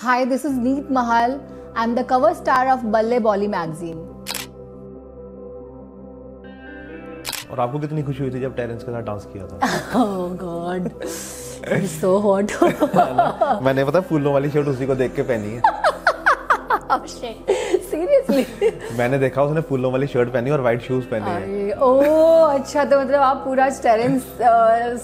Hi, this is Neet Mahal. I'm the cover star of Balle Bolly magazine. और आपको कितनी खुशी हुई थी जब टेरेंस के साथ डांस किया था ओह गॉड सो हॉट मैंने पता फूलों वाली शर्ट उसी को देख के पहनी है सीरियसली oh, मैंने देखा उसने फूलों वाली शर्ट पहनी और वाइट शूज पहने हैं ओ अच्छा तो मतलब आप पूरा टेरेंस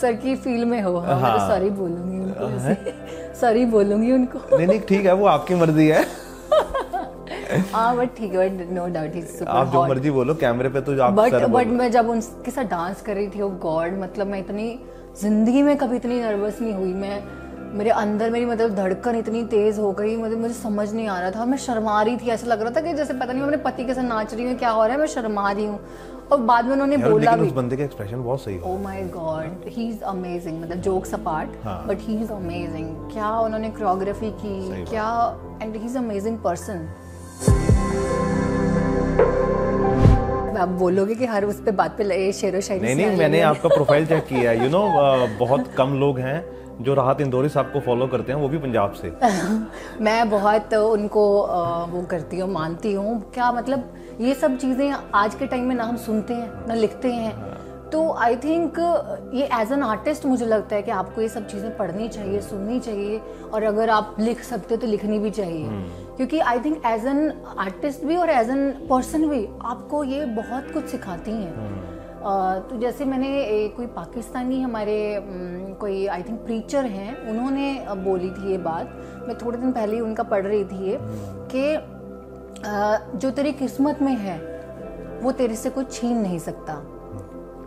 सर uh, की फील में हो हाँ। सॉरी तो हाँ। बोलूंगी हाँ। सॉरी बोलूंगी उनको नहीं नहीं ठीक है वो आपकी मर्जी है हाँ बट ठीक है नो डाउट ही सुपर आप जो मर्जी बोलो कैमरे पे तो आप बट बट मैं जब उनके साथ डांस कर रही थी वो oh गॉड मतलब मैं इतनी जिंदगी में कभी इतनी नर्वस नहीं हुई मैं मेरे अंदर मेरी मतलब धड़कन इतनी तेज हो गई मतलब मुझे समझ नहीं आ रहा था मैं शर्मा रही थी ऐसा लग रहा था कि जैसे पता नहीं मैं अपने पति के साथ नाच रही हूँ क्या हो रहा है मैं शर्मा रही हूँ और बाद में उन्होंने बोला भी उस बंदे का एक्सप्रेशन बहुत सही oh my god he is amazing मतलब jokes apart but he is amazing क्या उन्होंने कोरियोग्राफी की क्या and he is amazing person आप बोलोगे कि हर उस पे बात पे शेर शायरी नहीं नहीं मैंने आपका प्रोफाइल चेक किया है यू नो बहुत कम लोग हैं जो राहत इंदौरी साहब को फॉलो करते हैं वो भी पंजाब से मैं बहुत उनको वो करती हूँ मानती हूँ क्या मतलब ये सब चीज़ें आज के टाइम में ना हम सुनते हैं ना लिखते हैं हाँ। तो आई थिंक uh, ये एज एन आर्टिस्ट मुझे लगता है कि आपको ये सब चीज़ें पढ़नी चाहिए सुननी चाहिए और अगर आप लिख सकते हो तो लिखनी भी चाहिए hmm. क्योंकि I think as an artist भी और एज एन पर्सन भी आपको ये बहुत कुछ सिखाती हैं hmm. तो जैसे मैंने कोई पाकिस्तानी हमारे कोई आई थिंक प्रीचर हैं उन्होंने बोली थी ये बात मैं थोड़े दिन पहले ही उनका पढ़ रही थी ये हम्म। कि जो तेरी किस्मत में है वो तेरे से कुछ छीन नहीं सकता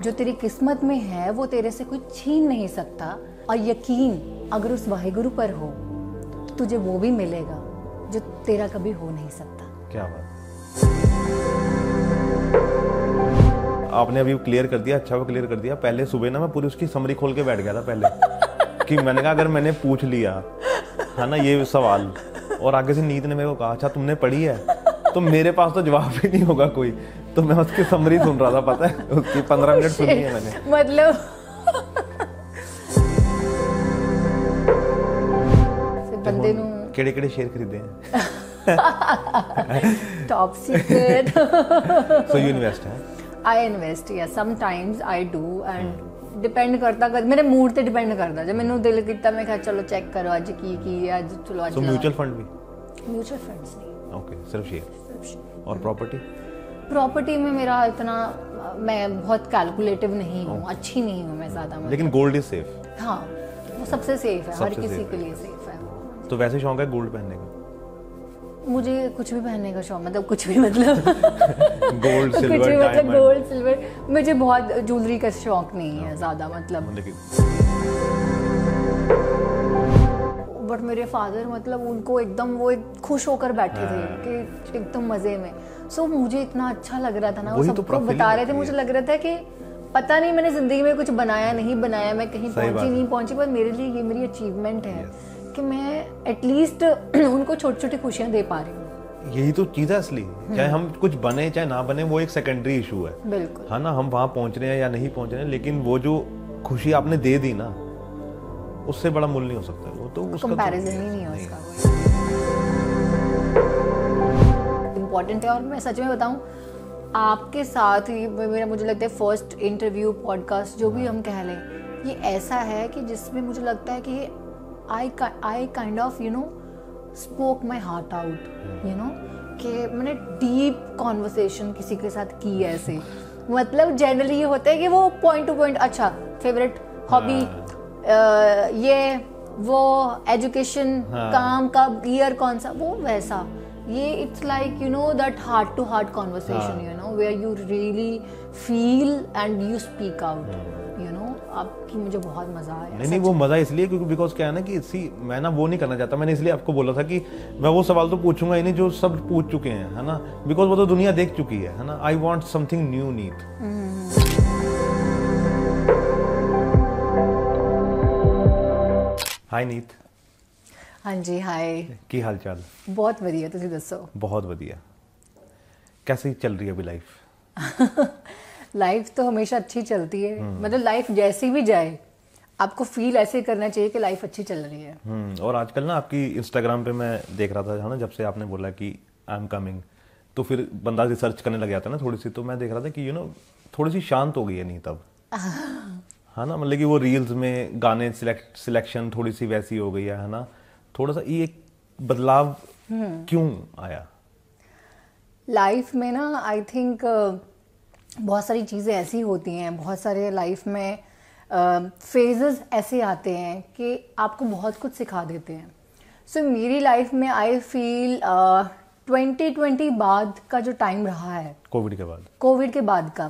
जो तेरी किस्मत में है वो तेरे से कुछ छीन नहीं सकता और यकीन अगर उस वाहिगुरु पर हो तो तुझे वो भी मिलेगा जो तेरा कभी हो नहीं सकता क्या बात आपने अभी क्लियर कर दिया अच्छा वो क्लियर कर दिया पहले सुबह ना मैं पूरी उसकी समरी खोल के बैठ गया था पहले कि मैंने कहा अगर मैंने पूछ लिया है ना ये सवाल और आगे से नींद ने मेरे को कहा अच्छा तुमने पढ़ी है तो मेरे पास तो जवाब ही नहीं होगा कोई तो मैं उसकी समरी सुन रहा था पता है उसकी पंद्रह मिनट सुनी है मैंने मतलब ਬੰਦੇ ਨੂੰ ਕਿਹੜੇ ਕਿਹੜੇ ਸ਼ੇਅਰ ਖਰੀਦੇ ਆ top secret so you invest ਹੈ ਆਈ ਇਨਵੈਸਟ ਯਾ sometimes I do and depend ਕਰਦਾ ਕਰ ਮੇਰੇ ਮੂਡ ਤੇ ਡਿਪੈਂਡ ਕਰਦਾ ਜੇ ਮੈਨੂੰ ਦਿਲ ਕੀਤਾ ਮੈਂ ਕਿਹਾ ਚਲੋ ਚੈੱਕ ਕਰੋ ਅੱਜ ਕੀ ਕੀ ਹੈ ਅੱਜ ਚਲੋ ਅੱਜ ਸੋ ਮਿਊਚੁਅਲ ਫੰਡ ਵੀ ਮਿਊਚੁਅਲ ਫੰਡਸ ਨਹੀਂ ਓਕੇ ਸਿਰਫ ਸ਼ੇਅਰ ਔਰ ਪ੍ਰਾਪਰਟੀ प्रॉपर्टी में मेरा इतना मैं बहुत कैलकुलेटिव नहीं हूँ हाँ। अच्छी नहीं हूँ मैं ज़्यादा मतलब। लेकिन गोल्ड इज सेफ हाँ वो सबसे सेफ है हर किसी के लिए सेफ है तो वैसे शौक है गोल्ड पहनने का मुझे कुछ भी पहनने का शौक मतलब कुछ भी मतलब गोल्ड सिल्वर कुछ मतलब गोल्ड सिल्वर मुझे बहुत ज्वेलरी का शौक नहीं है हाँ। ज़्यादा मतलब बट मतलब मेरे फादर मतलब उनको एकदम वो एक खुश होकर बैठे थे हाँ। कि एकदम मज़े में सो so, मुझे इतना अच्छा लग रहा था ना वो तो सबको बता रहे थे मुझे लग रहा था कि पता नहीं मैंने जिंदगी में कुछ बनाया नहीं बनाया मैं कहीं पहुंची नहीं पहुंची पर मेरे लिए ये मेरी अचीवमेंट है कि मैं एटलीस्ट उनको छोटी छोटी खुशियां दे पा रही हूँ यही तो चीज है असली हम्म। चाहे हम कुछ बने चाहे ना बने वो एक सेकेंडरी इशू है बिल्कुल है हाँ ना हम वहाँ पहुँच रहे हैं या नहीं पहुँच रहे हैं लेकिन वो जो खुशी आपने दे दी ना उससे बड़ा मूल्य नहीं हो सकता वो तो उसका कंपैरिजन तो ही नहीं है उसका इंपॉर्टेंट है और मैं सच में बताऊँ आपके साथ ही मेरा मुझे लगता है फर्स्ट इंटरव्यू पॉडकास्ट जो भी हम कह लें ये ऐसा है कि जिसमें मुझे लगता है कि I I kind of you know spoke my heart out you know कि मैंने डीप कॉन्वर्सेशन किसी के साथ की है ऐसे मतलब जनरली ये होता है कि वो पॉइंट टू पॉइंट अच्छा फेवरेट हॉबी हाँ। ये वो एजुकेशन हाँ। काम का ईयर कौन सा वो वैसा ये it's like you know that heart to heart conversation you know where you really feel and you speak out you know आपकी मुझे बहुत मजा आया नहीं नहीं वो मजा इसलिए क्योंकि बिकॉज क्या है ना कि इसी मैं ना वो नहीं करना चाहता मैंने इसलिए आपको बोला था कि मैं वो सवाल तो पूछूंगा ही नहीं जो सब पूछ चुके हैं है ना बिकॉज वो तो दुनिया देख चुकी है है ना I want something new Neet hi Neet हाँ जी हाय की हाल चाल बहुत ਵਧੀਆ ਤੁਸੀਂ ਦੱਸੋ ਬਹੁਤ ਵਧੀਆ कैसे चल रही है अभी लाइफ लाइफ तो हमेशा अच्छी चलती है हम्म। मतलब लाइफ जैसी भी जाए आपको फील ऐसे करना चाहिए कि लाइफ अच्छी चल रही है हम्म, और आजकल ना आपकी इंस्टाग्राम पे मैं देख रहा था ना जब से आपने बोला कि आई एम कमिंग तो फिर बंदा रिसर्च करने लग जाता ना थोड़ी सी तो मैं देख रहा था कि यू you नो know, थोड़ी सी शांत हो गई है नहीं तब है हाँ ना मतलब कि वो रील्स में गाने सिलेक्शन थोड़ी सी वैसी हो गई है ना थोड़ा सा ये बदलाव हम्म। क्यों आया लाइफ में ना आई थिंक बहुत सारी चीज़ें ऐसी होती हैं बहुत सारे लाइफ में फेजेस uh, ऐसे आते हैं कि आपको बहुत कुछ सिखा देते हैं सो so, मेरी लाइफ में आई फील ट्वेंटी ट्वेंटी बाद का जो टाइम रहा है कोविड के बाद कोविड के बाद का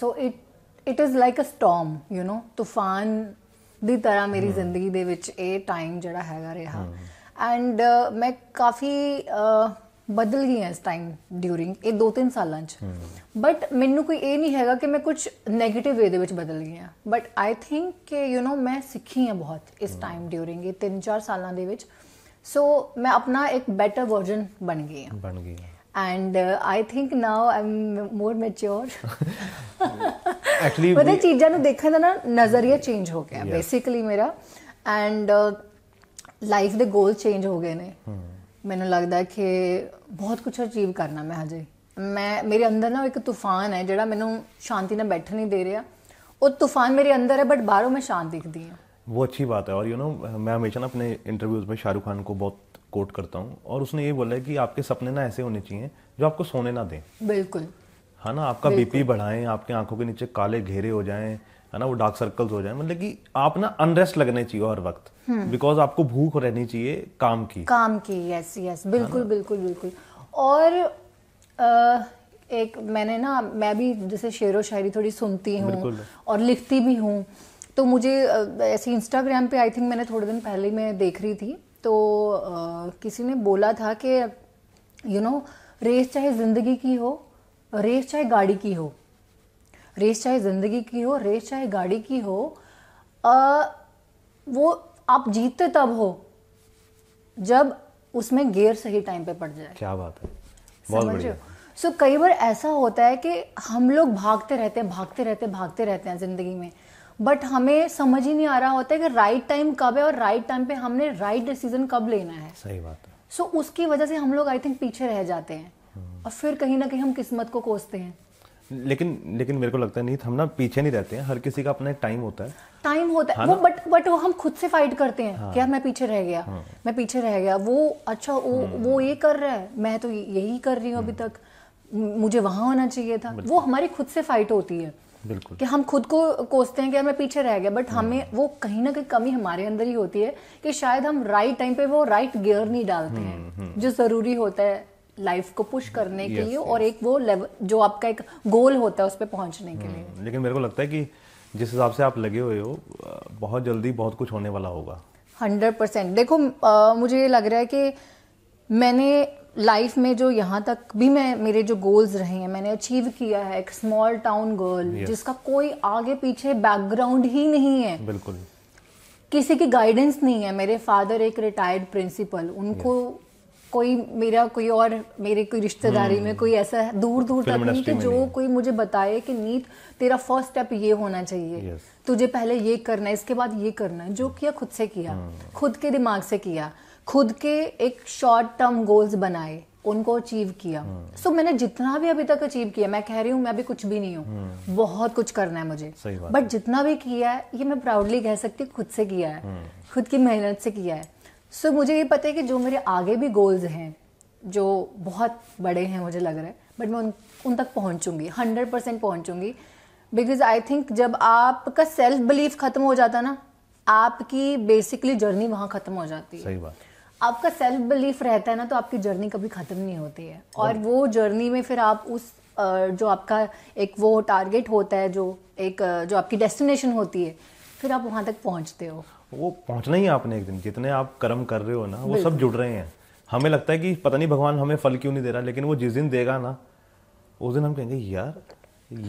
so it it is like a storm you know तूफान ਦੀ ਤਰ੍ਹਾਂ ਮੇਰੀ ਜ਼ਿੰਦਗੀ ਦੇ ਵਿੱਚ ਇਹ ਟਾਈਮ ਜਿਹੜਾ ਹੈਗਾ ਰਿਹਾ ਐਂਡ ਮੈਂ ਕਾਫੀ ਬਦਲ ਗਈ ਹਾਂ ਇਸ ਟਾਈਮ ਡਿਊਰਿੰਗ ਇਹ 2-3 ਸਾਲਾਂ 'ਚ ਬਟ ਮੈਨੂੰ ਕੋਈ ਇਹ ਨਹੀਂ ਹੈਗਾ ਕਿ ਮੈਂ ਕੁਝ 네ਗੇਟਿਵ ਵੇ ਦੇ ਵਿੱਚ ਬਦਲ ਗਈ ਹਾਂ ਬਟ ਆਈ ਥਿੰਕ ਕਿ ਯੂ نو ਮੈਂ ਸਿੱਖੀ ਹਾਂ ਬਹੁਤ ਇਸ ਟਾਈਮ ਡਿਊਰਿੰਗ ਇਹ 3-4 ਸਾਲਾਂ ਦੇ ਵਿੱਚ ਸੋ ਮੈਂ ਆਪਣਾ ਇੱਕ ਬੈਟਰ ਵਰਜ਼ਨ ਬਣ ਗਈ ਹਾਂ ਬਣ ਗਈ and I think now am more mature actually ਪਤਾ ਚੀਜ਼ਾਂ ਨੂੰ ਦੇਖਣ ਦਾ ਨਾ ਨਜ਼ਰੀਆ ਚੇਂਜ ਹੋ ਗਿਆ ਬੇਸਿਕਲੀ ਮੇਰਾ ਐਂਡ ਲਾਈਫ ਦੇ ਗੋਲ ਚੇਂਜ ਹੋ ਗਏ ਨੇ ਮੈਨੂੰ ਲੱਗਦਾ ਕਿ ਬਹੁਤ ਕੁਝ ਅਚੀਵ ਕਰਨਾ ਮੈਂ ਹਜੇ ਮੈਂ ਮੇਰੇ ਅੰਦਰ ਨਾ ਇੱਕ ਤੂਫਾਨ ਹੈ ਜਿਹੜਾ ਮੈਨੂੰ ਸ਼ਾਂਤੀ ਨਾਲ ਬੈਠਣ ਨਹੀਂ ਦੇ ਰਿਹਾ ਉਹ ਤੂਫਾਨ ਮੇਰੇ ਅੰਦਰ ਹੈ ਬਟ ਬਾਹਰੋਂ ਮੈਂ ਸ਼ਾਂਤ ਦਿਖਦੀ ਹਾਂ ਉਹ ਅੱਛੀ ਬਾਤ ਹੈ ਔਰ ਯੂ نو ਮੈਂ ਹਮੇਸ਼ਾ ਆਪਣੇ ਇੰਟਰਵਿਊਜ਼ ना अपने ਖਾਨ ਕੋ ਬਹੁਤ ਕੋਟ ਕਰਤਾ ਹੂੰ ਔਰ ਉਸਨੇ ਇਹ और ਕਿ ਆਪਕੇ ਸੁਪਨੇ ਨਾ ਐਸੇ ਹੋਣੇ ਚਾਹੀਏ ਜੋ ਆਪਕੋ होने ਨਾ ਦੇ ਬਿਲਕੁਲ है हाँ ना आपका बीपी बढ़ाएं आपके आंखों के नीचे काले घेरे हो जाएं है ना वो डार्क सर्कल्स हो जाएं मतलब कि आप ना अनरेस्ट लगने चाहिए हर वक्त बिकॉज हम्म। आपको भूख रहनी चाहिए काम की काम की यस यस हाँ बिल्कुल बिल्कुल बिल्कुल और आ, एक मैंने ना मैं भी जैसे शेर व शायरी थोड़ी सुनती हूँ और लिखती भी हूँ तो मुझे ऐसे इंस्टाग्राम पे आई थिंक मैंने थोड़े दिन पहले मैं देख रही थी तो आ, किसी ने बोला था कि यू नो रेस चाहे ज़िंदगी की हो रेस चाहे गाड़ी की हो रेस चाहे ज़िंदगी की हो रेस चाहे गाड़ी की हो आ, वो आप जीतते तब हो जब उसमें गेयर सही टाइम पे पड़ जाए क्या बात है समझ सो so, कई बार ऐसा होता है कि हम लोग भागते रहते हैं भागते रहते हैं भागते रहते हैं ज़िंदगी में बट हमें समझ ही नहीं आ रहा होता है कि राइट टाइम कब है और राइट टाइम पे हमने राइट डिसीजन कब लेना है सही बात है सो so, उसकी वजह से हम लोग आई थिंक पीछे रह जाते हैं और फिर कहीं ना कहीं हम किस्मत को कोसते हैं लेकिन लेकिन मेरे को लगता है नहीं हम ना पीछे नहीं रहते हैं हर किसी का अपना टाइम होता है टाइम होता है हाँ वो बट बट वो हम खुद से फाइट करते हैं हाँ। कि यार मैं पीछे रह गया हाँ। मैं पीछे रह गया वो अच्छा वो हम्म। वो ये कर रहा है मैं तो यही कर रही हूँ अभी हम्म। तक मुझे वहां होना चाहिए था वो हमारी खुद से फाइट होती है बिल्कुल कि हम खुद को कोसते हैं कि यार मैं पीछे रह गया बट हमें हम्म। वो कहीं ना कहीं कमी हमारे अंदर ही होती है कि शायद हम राइट टाइम पे वो राइट गियर नहीं डालते हैं जो ज़रूरी होता है लाइफ को पुश करने के लिए और एक वो लेवल जो आपका एक गोल होता है उस पर पहुंचने के हम्म, लिए लेकिन मेरे को लगता है कि जिस हिसाब से आप लगे हुए हो बहुत जल्दी बहुत कुछ होने वाला होगा हंड्रेड परसेंट देखो आ, मुझे ये लग रहा है कि मैंने लाइफ में जो यहाँ तक भी मैं मेरे जो गोल्स रहे हैं मैंने अचीव किया है एक स्मॉल टाउन गर्ल जिसका कोई आगे पीछे बैकग्राउंड ही नहीं है बिल्कुल किसी की गाइडेंस नहीं है मेरे फादर एक रिटायर्ड प्रिंसिपल उनको yes. कोई मेरा कोई और मेरे कोई रिश्तेदारी हम्म। में कोई ऐसा दूर दूर तक नहीं कि जो कोई मुझे बताए कि नीट तेरा फर्स्ट स्टेप ये होना चाहिए तुझे पहले ये करना है इसके बाद ये करना है जो किया खुद से किया हम्म। खुद के दिमाग से किया खुद के एक शॉर्ट टर्म गोल्स बनाए उनको अचीव किया सो हम्म। so, मैंने जितना भी अभी तक अचीव किया मैं कह रही हूँ मैं अभी कुछ भी नहीं हूँ बहुत कुछ करना है मुझे बट जितना भी किया है ये मैं प्राउडली कह सकती खुद से किया है खुद की मेहनत से किया है सो so, मुझे ये पता है कि जो मेरे आगे भी गोल्स हैं जो बहुत बड़े हैं मुझे लग रहा है बट मैं उन उन तक पहुंचूंगी हंड्रेड परसेंट पहुँचूँगी बिकॉज आई थिंक जब आपका सेल्फ बिलीफ ख़त्म हो जाता ना आपकी बेसिकली जर्नी वहाँ ख़त्म हो जाती है सही बात आपका सेल्फ बिलीफ रहता है ना तो आपकी जर्नी कभी ख़त्म नहीं होती है और वो जर्नी में फिर आप उस जो आपका एक वो टारगेट होता है जो एक जो आपकी डेस्टिनेशन होती है फिर आप वहाँ तक पहुँचते हो वो पहुंचना ही आपने एक दिन जितने आप कर्म कर रहे हो ना वो सब जुड़ रहे हैं हमें लगता है कि पता नहीं भगवान हमें फल क्यों नहीं दे रहा लेकिन वो जिस दिन देगा ना उस दिन हम कहेंगे यार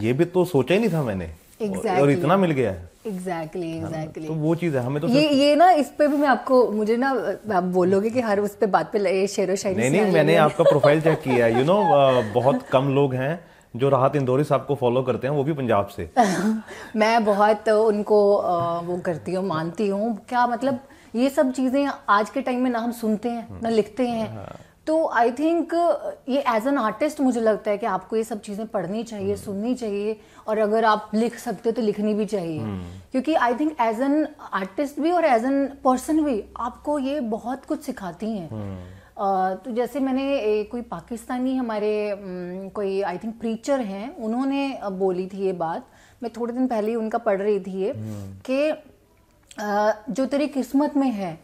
ये भी तो सोचा ही नहीं था मैंने exactly. और इतना मिल गया है एग्जैक्टली exactly, हाँ, exactly. तो वो चीज है हमें तो ये ये ना इस पे भी मैं आपको मुझे ना आप बोलोगे कि हर उस पे बात पे शेरो शायरी नहीं नहीं मैंने आपका प्रोफाइल चेक किया यू नो बहुत कम लोग हैं जो राहत इंदौरी साहब को फॉलो करते हैं वो भी पंजाब से मैं बहुत उनको वो करती हूँ मानती हूँ क्या मतलब ये सब चीज़ें आज के टाइम में ना हम सुनते हैं ना लिखते हैं हाँ। तो आई थिंक ये एज एन आर्टिस्ट मुझे लगता है कि आपको ये सब चीज़ें पढ़नी चाहिए हम्म। सुननी चाहिए और अगर आप लिख सकते हो तो लिखनी भी चाहिए हम्म। क्योंकि I think as an artist भी और एज एन पर्सन भी आपको ये बहुत कुछ सिखाती हैं हम्म। तो जैसे मैंने कोई पाकिस्तानी हमारे कोई आई थिंक प्रीचर हैं उन्होंने बोली थी ये बात मैं थोड़े दिन पहले ही उनका पढ़ रही थी ये हम्म। कि जो तेरी किस्मत में है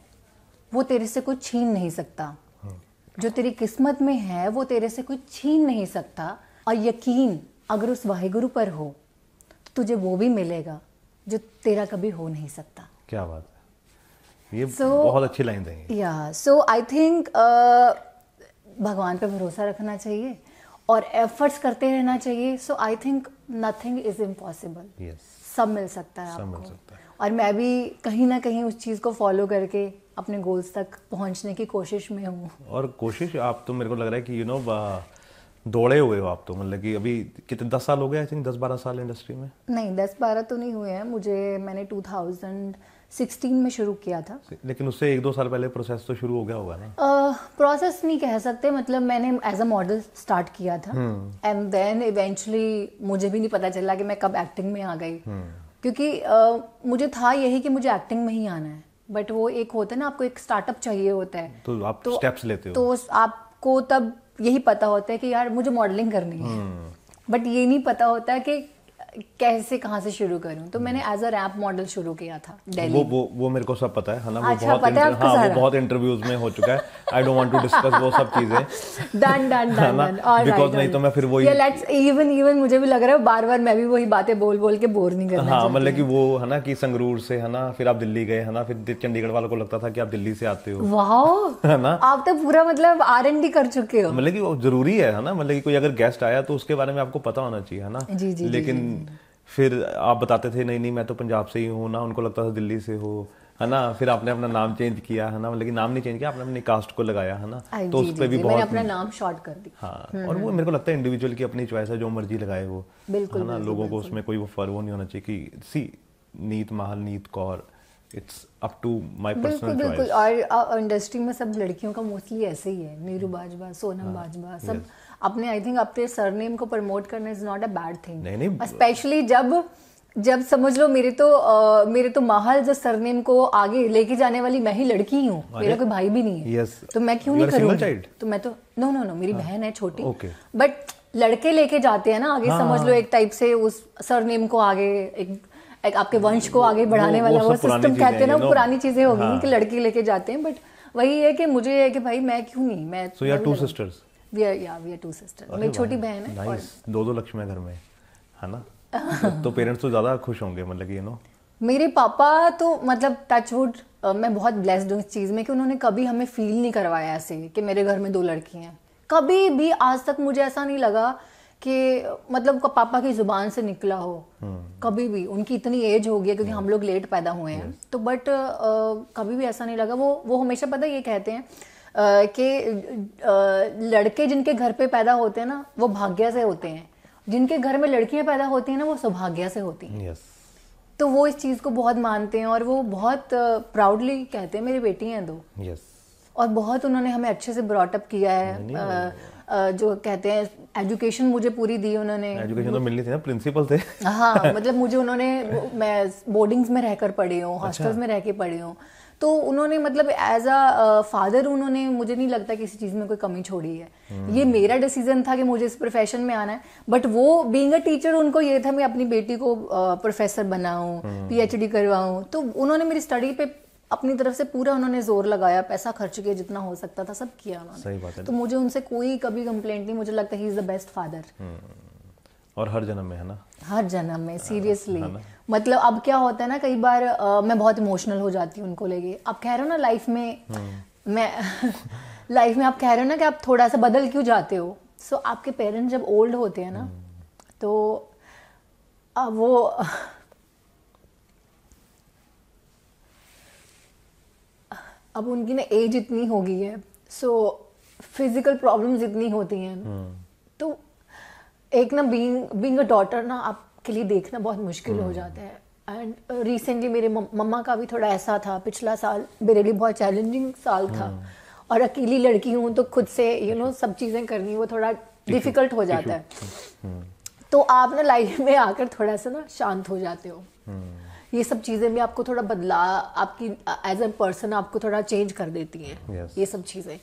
वो तेरे से कुछ छीन नहीं सकता हाँ। जो तेरी किस्मत में है वो तेरे से कुछ छीन नहीं सकता और यकीन अगर उस वाहिगुरु पर हो तो तुझे वो भी मिलेगा जो तेरा कभी हो नहीं सकता क्या बात है ये so, बहुत अच्छी लाइन देंगे या सो आई थिंक भगवान पे भरोसा रखना चाहिए और एफर्ट्स करते रहना चाहिए so I think nothing is impossible सब मिल सकता है सब आपको मिल सकता है और मैं भी कहीं ना कहीं उस चीज़ को फॉलो करके अपने गोल्स तक पहुंचने की कोशिश में हूँ और कोशिश आप तो मेरे को लग रहा है कि यू you नो know, दौड़े हुए हो आप तो मतलब कि अभी कितने दस साल हो गए आई थिंक दस बारह साल इंडस्ट्री में नहीं दस बारह तो नहीं हुए हैं मुझे मैंने टू थाउजेंड 2000... 16 में शुरू किया था लेकिन उससे एक दो साल पहले प्रोसेस तो शुरू हो गया होगा ना प्रोसेस uh, नहीं कह सकते मतलब मैंने एज अ मॉडल स्टार्ट किया था एंड देन इवेंचुअली मुझे भी नहीं पता चला कि मैं कब एक्टिंग में आ गई hmm. क्योंकि uh, मुझे था यही कि मुझे एक्टिंग में ही आना है बट वो एक होता है ना आपको एक स्टार्टअप चाहिए होता है तो आप तो, स्टेप्स लेते हो तो आपको तब यही पता होता है कि यार मुझे मॉडलिंग करनी है बट हम्म। ये नहीं पता होता है कि कैसे कहाँ से शुरू करूँ तो मैंने एज अ रैप मॉडल शुरू किया था दिल्ली वो वो वो मेरे को सब पता है ना वो अच्छा, बहुत पता है हाँ, वो बहुत इंटरव्यूज में हो चुका है I don't want to discuss वो सब चीजें डन डन डन बिकॉज़ नहीं तो मैं फिर वही लेट्स इवन इवन मुझे भी लग रहा है बार-बार मैं भी वही बातें बोल बोल के बोर नहीं करना हां मतलब कि वो है ना कि संगरूर से है ना फिर आप दिल्ली गए है ना फिर चंडीगढ़ वालों को लगता था कि आप दिल्ली से आते हो वाओ है ना आप तो पूरा मतलब आरएनडी कर चुके हो मतलब कि जरूरी है ना मतलब कि कोई अगर गेस्ट आया तो उसके बारे में आपको पता होना चाहिए है ना लेकिन फिर आप बताते थे नहीं नहीं मैं तो पंजाब से ही हूँ ना उनको लगता था दिल्ली से हो है ना फिर आपने अपना नाम चेंज किया है ना लेकिन नाम नहीं चेंज किया आपने अपनी कास्ट को लगाया है ना हाँ तो उस पर भी बहुत अपना नाम शॉर्ट कर दिया हाँ हम्म, और वो हम्म। मेरे को लगता है इंडिविजुअल की अपनी चॉइस है जो मर्जी लगाए वो बिल्कुल ना लोगों को उसमें कोई वो फर्व वो नहीं होना चाहिए कि सी Neet Mahal Neet Kaur it's up to my personal बिल्कुल बिल्कुल और इंडस्ट्री में सब लड़कियों का मोस्टली ऐसे ही है नीरू hmm. बाजवा सोनम हाँ। बाजवा सब अपने आई थिंक अपने सरनेम को प्रमोट करना is not a bad thing नहीं नहीं स्पेशली जब जब समझ लो मेरे तो आ, मेरे तो माहौल जो सरनेम को आगे लेके जाने वाली मैं ही लड़की हूँ मेरा कोई भाई भी नहीं है yes. तो मैं क्यों नहीं करूँगी तो मैं तो नो नो नो मेरी हाँ. बहन है छोटी okay. बट लड़के लेके जाते हैं ना आगे हाँ. समझ लो हाँ। एक टाइप से उस सरनेम को आगे एक एक आपके हम्म, वंश को आगे बढ़ाने वाला वो, सिस्टम कहते हैं ना पुरानी चीजें हो गई हाँ। कि लड़की लेके जाते हैं बट वही है कि मुझे है कि भाई मैं क्यों नहीं मैं so two sisters we are yeah we are two sisters मेरी छोटी बहन है नाइस दो दो लक्ष्मी घर में है ना तो पेरेंट्स तो, तो ज्यादा खुश होंगे मतलब यू नो मेरे पापा तो मतलब टचवुड मैं बहुत ब्लेस्ड हूँ इस चीज़ में कि उन्होंने कभी हमें फील नहीं करवाया ऐसे कि मेरे घर में दो लड़की हैं कभी भी आज तक मुझे ऐसा नहीं लगा कि मतलब पापा की जुबान से निकला हो हम्म। कभी भी उनकी इतनी एज हो गई है क्योंकि हम हम्म। लोग लेट पैदा हुए हैं तो बट कभी भी ऐसा नहीं लगा वो वो हमेशा पता ये कहते हैं कि लड़के जिनके घर पे पैदा होते हैं ना वो भाग्य से होते हैं जिनके घर में लड़कियां पैदा होती हैं ना वो सौभाग्य से होती हैं yes. तो वो इस चीज़ को बहुत मानते हैं और वो बहुत प्राउडली कहते हैं मेरी बेटी हैं दो yes. और बहुत उन्होंने हमें अच्छे से ब्रॉटअप किया है जो कहते हैं एजुकेशन मुझे पूरी दी उन्होंने एजुकेशन तो मिलनी थी ना प्रिंसिपल थे हाँ मतलब मुझे उन्होंने मैं बोर्डिंग्स में रहकर पढ़ी हूँ हॉस्टल्स अच्छा। में रह के पढ़ी हूँ तो उन्होंने मतलब एज अ फादर उन्होंने मुझे नहीं लगता किसी चीज़ में कोई कमी छोड़ी है हम्म। ये मेरा डिसीजन था कि मुझे इस प्रोफेशन में आना है बट वो बींग अ टीचर उनको ये था मैं अपनी बेटी को प्रोफेसर बनाऊं पीएचडी करवाऊं तो उन्होंने मेरी स्टडी पे अपनी तरफ से पूरा उन्होंने जोर लगाया पैसा खर्च किया जितना हो सकता था सब किया उन्होंने सही बात है तो मुझे उनसे कोई कभी कंप्लेंट नहीं मुझे लगता he is the best father और हर जन्म में है ना हर जन्म में सीरियसली हाँ, मतलब अब क्या होता है ना कई बार आ, मैं बहुत इमोशनल हो जाती हूँ उनको लेके आप कह रहे हो ना लाइफ में हम्म। मैं लाइफ में आप कह रहे हो ना कि आप थोड़ा सा बदल क्यों जाते हो सो so, आपके पेरेंट्स जब ओल्ड होते हैं ना हम्म। तो वो अब उनकी ना एज इतनी हो गई है सो फिजिकल प्रॉब्लम्स इतनी होती हैं हम्म। तो एक ना बींग बींग अ डॉटर ना आपके लिए देखना बहुत मुश्किल हो हम्म। जाता है एंड रिसेंटली मेरे मम्मा का भी थोड़ा ऐसा था पिछला साल मेरे लिए बहुत चैलेंजिंग साल था हम्म। और अकेली लड़की हूँ तो खुद से यू नो सब चीज़ें करनी वो थोड़ा डिफिकल्ट हो जाता है तो आप ना लाइफ में आकर थोड़ा सा ना शांत हो जाते हो ये सब चीज़ें भी आपको थोड़ा बदला आपकी एज ए पर्सन आपको थोड़ा चेंज कर देती हैं yes. ये सब चीज़ें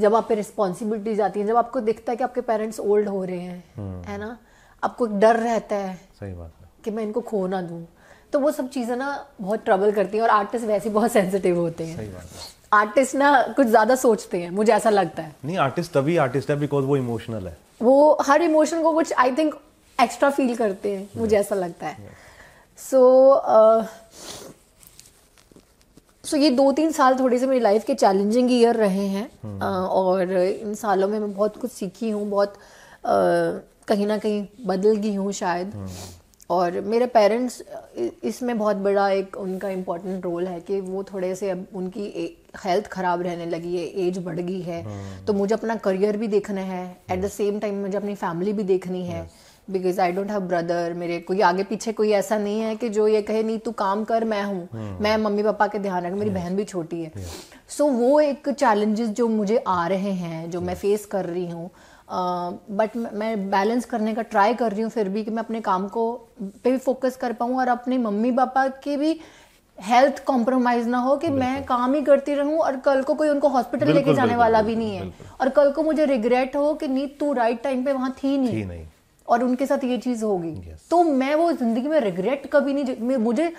जब आप पे रिस्पॉन्सिबिलिटी जाती है जब आपको दिखता है कि आपके पेरेंट्स ओल्ड हो रहे हैं hmm. है ना आपको एक डर रहता है सही बात है कि मैं इनको खो ना दूँ तो वो सब चीज़ें ना बहुत ट्रबल करती हैं और आर्टिस्ट वैसे बहुत सेंसिटिव होते हैं सही बात है आर्टिस्ट ना कुछ ज्यादा सोचते हैं मुझे ऐसा लगता है नहीं आर्टिस्ट तभी आर्टिस्ट है बिकॉज वो इमोशनल है वो हर इमोशन को कुछ आई थिंक एक्स्ट्रा फील करते हैं मुझे ऐसा लगता है सो सो uh, so, ये दो तीन साल थोड़े से मेरी लाइफ के चैलेंजिंग ईयर रहे हैं हम्म। uh, और इन सालों में मैं बहुत कुछ सीखी हूँ बहुत uh, कहीं ना कहीं बदल गई हूँ शायद हम्म। और मेरे पेरेंट्स इसमें बहुत बड़ा एक उनका इम्पोर्टेंट रोल है कि वो थोड़े से अब उनकी हेल्थ ख़राब रहने लगी है एज बढ़ गई है हम्म। तो मुझे अपना करियर भी देखना है एट द सेम टाइम मुझे अपनी फैमिली भी देखनी है yes. Because I don't have brother मेरे कोई आगे पीछे कोई ऐसा नहीं है कि जो ये कहे नहीं तू काम कर मैं हूँ hmm. मैं मम्मी पापा के ध्यान रख मेरी yes. बहन भी छोटी है सो yes. so, वो एक चैलेंजेस जो मुझे आ रहे हैं जो yes. मैं फेस कर रही हूँ बट uh, मैं बैलेंस करने का ट्राई कर रही हूँ फिर भी कि मैं अपने काम को पे भी फोकस कर पाऊँ और अपने मम्मी पापा के भी हेल्थ कॉम्प्रोमाइज ना हो कि मैं काम ही करती रहूं और कल को कोई उनको हॉस्पिटल लेके जाने वाला भी नहीं है और कल को मुझे रिग्रेट हो कि नहीं तू राइट टाइम पे वहां थी नहीं, थी नहीं। और उनके साथ ये चीज़ होगी yes. तो मैं वो जिंदगी में रिग्रेट कभी नहीं मुझे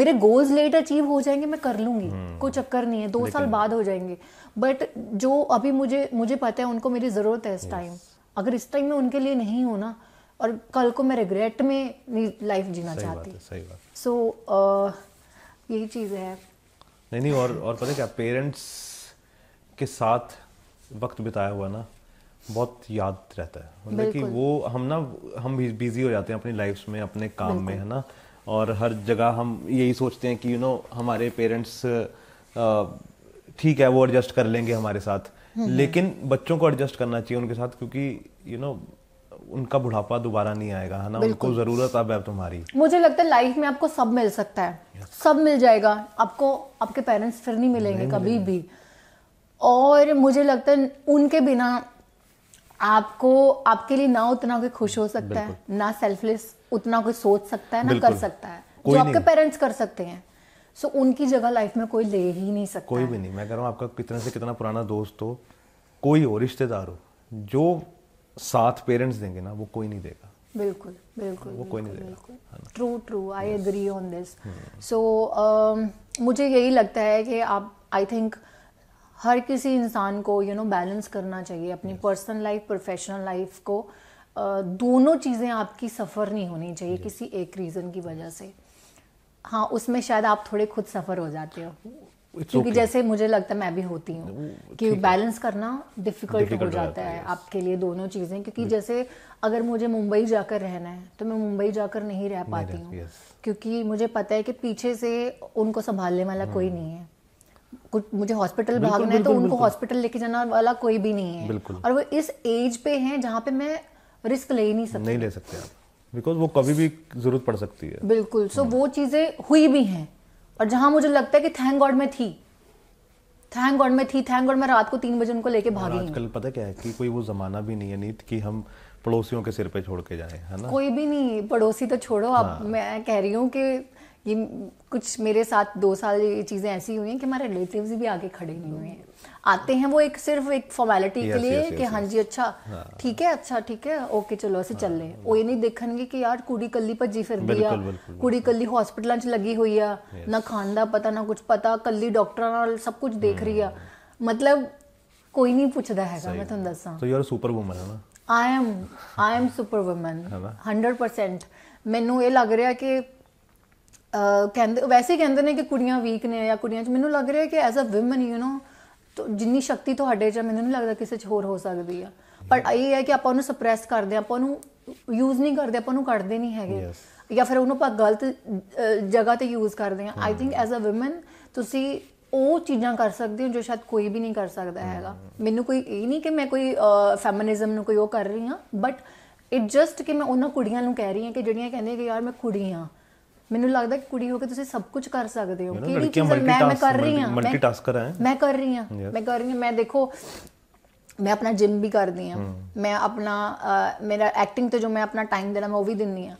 मेरे गोल्स लेट अचीव हो जाएंगे मैं कर लूंगी hmm. कोई चक्कर नहीं है दो साल बाद हो जाएंगे बट जो अभी मुझे मुझे पता है उनको मेरी ज़रूरत है इस टाइम yes. अगर इस टाइम में उनके लिए नहीं हो ना और कल को मैं रिग्रेट में लाइफ जीना सही चाहती सो so, uh, यही चीज़ है नहीं नहीं और और पता है क्या पेरेंट्स के साथ वक्त बिताया हुआ ना बहुत याद रहता है मतलब कि वो हम ना हम बिजी हो जाते हैं अपनी लाइफ में अपने काम में है ना और हर जगह हम यही सोचते हैं कि यू नो हमारे पेरेंट्स ठीक है वो एडजस्ट कर लेंगे हमारे साथ हम्म, हम्म। लेकिन बच्चों को एडजस्ट करना चाहिए उनके साथ क्योंकि यू you नो know, उनका बुढ़ापा दोबारा नहीं आएगा है ना उनको जरूरत अब है तुम्हारी मुझे लगता है लाइफ में आपको सब मिल सकता है सब मिल जाएगा आपको आपके पेरेंट्स फिर नहीं मिलेंगे नहीं कभी मिलेंगे। भी और मुझे लगता है उनके बिना आपको आपके लिए ना उतना कोई खुश हो सकता है ना सेल्फलेस उतना कोई सोच सकता है ना कर सकता है जो आपके पेरेंट्स कर सकते हैं सो so, उनकी जगह लाइफ में कोई ले ही नहीं सकता कोई भी नहीं मैं कह रहा हूँ आपका कितना से कितना पुराना दोस्त हो कोई हो रिश्तेदार हो जो साथ पेरेंट्स देंगे ना वो कोई नहीं देगा बिल्कुल बिल्कुल वो कोई नहीं देगा true true I agree on this so मुझे यही लगता है कि आप आई थिंक हर किसी इंसान को यू नो बैलेंस करना चाहिए अपनी पर्सनल लाइफ प्रोफेशनल लाइफ को दोनों चीज़ें आपकी सफ़र नहीं होनी चाहिए किसी एक रीज़न की वजह से हाँ उसमें शायद आप थोड़े खुद सफ़र हो जाते हो It's क्योंकि okay. जैसे मुझे लगता है मैं भी होती हूँ कि बैलेंस करना डिफिकल्ट हो जाता है आपके लिए दोनों चीज़ें क्योंकि जैसे अगर मुझे मुंबई जाकर रहना है तो मैं मुंबई जाकर नहीं रह पाती हूँ क्योंकि मुझे पता है कि पीछे से उनको संभालने वाला hmm. कोई नहीं है कुछ मुझे हॉस्पिटल भागना है तो उनको हॉस्पिटल लेके जाना वाला कोई भी नहीं है और वो इस एज पे हैं जहाँ पे मैं रिस्क ले ही नहीं सकती नहीं ले सकते आप बिकॉज वो कभी भी जरूरत पड़ सकती है बिल्कुल सो हम्म। वो चीज़ें हुई भी हैं और जहाँ मुझे लगता है कि थैंक गॉड मैं थी थैंक गॉड मैं थी थैंक गॉड मैं रात को तीन बजे उनको लेके भागी आजकल पता क्या है कि कोई वो जमाना भी नहीं है नीत कि हम पड़ोसियों के सिर पे छोड़ के जाए है ना कोई भी नहीं पड़ोसी तो छोड़ो हाँ। अब मैं कह रही हूँ कि ये कुछ मेरे साथ दो साल ये चीज़ें ऐसी हुई हैं कि हमारे रिलेटिव्स भी आगे खड़े नहीं हुए हैं आते हैं वो एक सिर्फ एक फॉर्मेलिटी के लिए कि हाँ जी अच्छा ठीक है अच्छा ठीक है ओके चलो चल ਚੱਲੇ वो ये नहीं देखेंगे कि यार कुड़ी कल्ली ਭੱਜੀ ਫਿਰਦੀ ਆ ਕੁੜੀ ਕੱਲੀ ਹਸਪੀਟਲਾਂ 'ਚ ਲੱਗੀ ਹੋਈ ਆ ਨਾ ਖਾਣ ਦਾ ਪਤਾ ਨਾ ਕੁਝ ਪਤਾ ਕੱਲੀ ਡਾਕਟਰਾਂ ਨਾਲ ਸਭ ਕੁਝ ਦੇਖ ਰਹੀ ਆ ਮਤਲਬ ਕੋਈ ਨਹੀਂ ਪੁੱਛਦਾ ਹੈਗਾ ਮੈਂ ਤੁਹਾਨੂੰ ਦੱਸਾਂ so you are super woman ਹੈ ਨਾ I am I am super woman 100% ਮੈਨੂੰ ਇਹ ਲੱਗ ਰਿਹਾ ਕਿ ਕਹਿੰਦੇ ਵੈਸੇ ਕਹਿੰਦੇ ਨੇ ਕਿ ਕੁੜੀਆਂ ਵੀਕ ਨੇ ਜਾਂ ਕੁੜੀਆਂ 'ਚ ਮੈਨੂੰ ਲੱਗ ਰਿਹਾ ਕਿ ਐਜ਼ ਅ ਔਮਨ ਯੂ نو ਜਿੰਨੀ ਸ਼ਕਤੀ ਤੁਹਾਡੇ 'ਚ ਮੈਨੂੰ ਨਹੀਂ ਲੱਗਦਾ ਕਿਸੇ 'ਚ ਹੋਰ ਹੋ ਸਕਦੀ ਆ ਪਰ ਇਹ ਹੈ ਕਿ ਆਪਾਂ ਉਹਨੂੰ ਸਪਰੈਸ ਕਰਦੇ ਆਪਾਂ ਉਹਨੂੰ ਯੂਜ਼ ਨਹੀਂ ਕਰਦੇ ਆਪਾਂ ਉਹਨੂੰ ਕੱਢਦੇ ਨਹੀਂ ਹੈਗੇ ਜਾਂ ਫਿਰ ਉਹਨੂੰ ਆਪਾਂ ਗਲਤ ਜਗ੍ਹਾ ਤੇ ਯੂਜ਼ ਕਰਦੇ ਆ I think as a woman ਤੁਸੀਂ ਉਹ ਚੀਜ਼ਾਂ ਕਰ ਸਕਦੇ ਹੋ ਜੋ ਸ਼ਾਇਦ ਕੋਈ ਵੀ ਨਹੀਂ ਕਰ ਸਕਦਾ ਹੈਗਾ ਮੈਨੂੰ ਕੋਈ ਇਹ ਨਹੀਂ ਕਿ ਮੈਂ ਕੋਈ ਫੈਮਿਨਿਜ਼ਮ ਨੂੰ ਕੋਈ ਉਹ ਕਰ ਰਹੀ ਹਾਂ ਬਟ ਇਟ ਜਸਟ ਕਿ ਮੈਂ ਉਹਨਾਂ ਕੁੜੀਆਂ ਨੂੰ ਕਹਿ ਰਹੀ ਹਾਂ ਕਿ ਜਿਹੜੀਆਂ ਕਹਿੰਦੇ ਕਿ ਯਾਰ ਮੈਂ ਕੁੜੀ ਹਾਂ ਮੈਨੂੰ ਲੱਗਦਾ ਕਿ ਕੁੜੀ ਹੋ ਕੇ ਤੁਸੀਂ ਸਭ ਕੁਝ ਕਰ ਸਕਦੇ ਹੋ ਕਿਹੜੀ ਚੀਜ਼ ਮੈਂ ਮੈਂ ਕਰ ਰਹੀ ਹਾਂ ਮਲਟੀ ਟਾਸਕਰ ਹਾਂ ਮੈਂ ਕਰ ਰਹੀ ਹਾਂ ਮੈਂ ਕਰ ਰਹੀ ਹਾਂ ਮੈਂ ਦੇਖੋ ਮੈਂ ਆਪਣਾ ਜਿਮ ਵੀ ਕਰਦੀ ਹਾਂ ਮੈਂ ਆਪਣਾ ਮੇਰਾ ਐਕਟਿੰਗ ਤੇ ਜੋ ਮੈਂ ਆਪਣਾ ਟਾਈਮ ਦੇਣਾ ਮੈਂ ਉਹ ਵੀ ਦਿੰਨੀ ਆ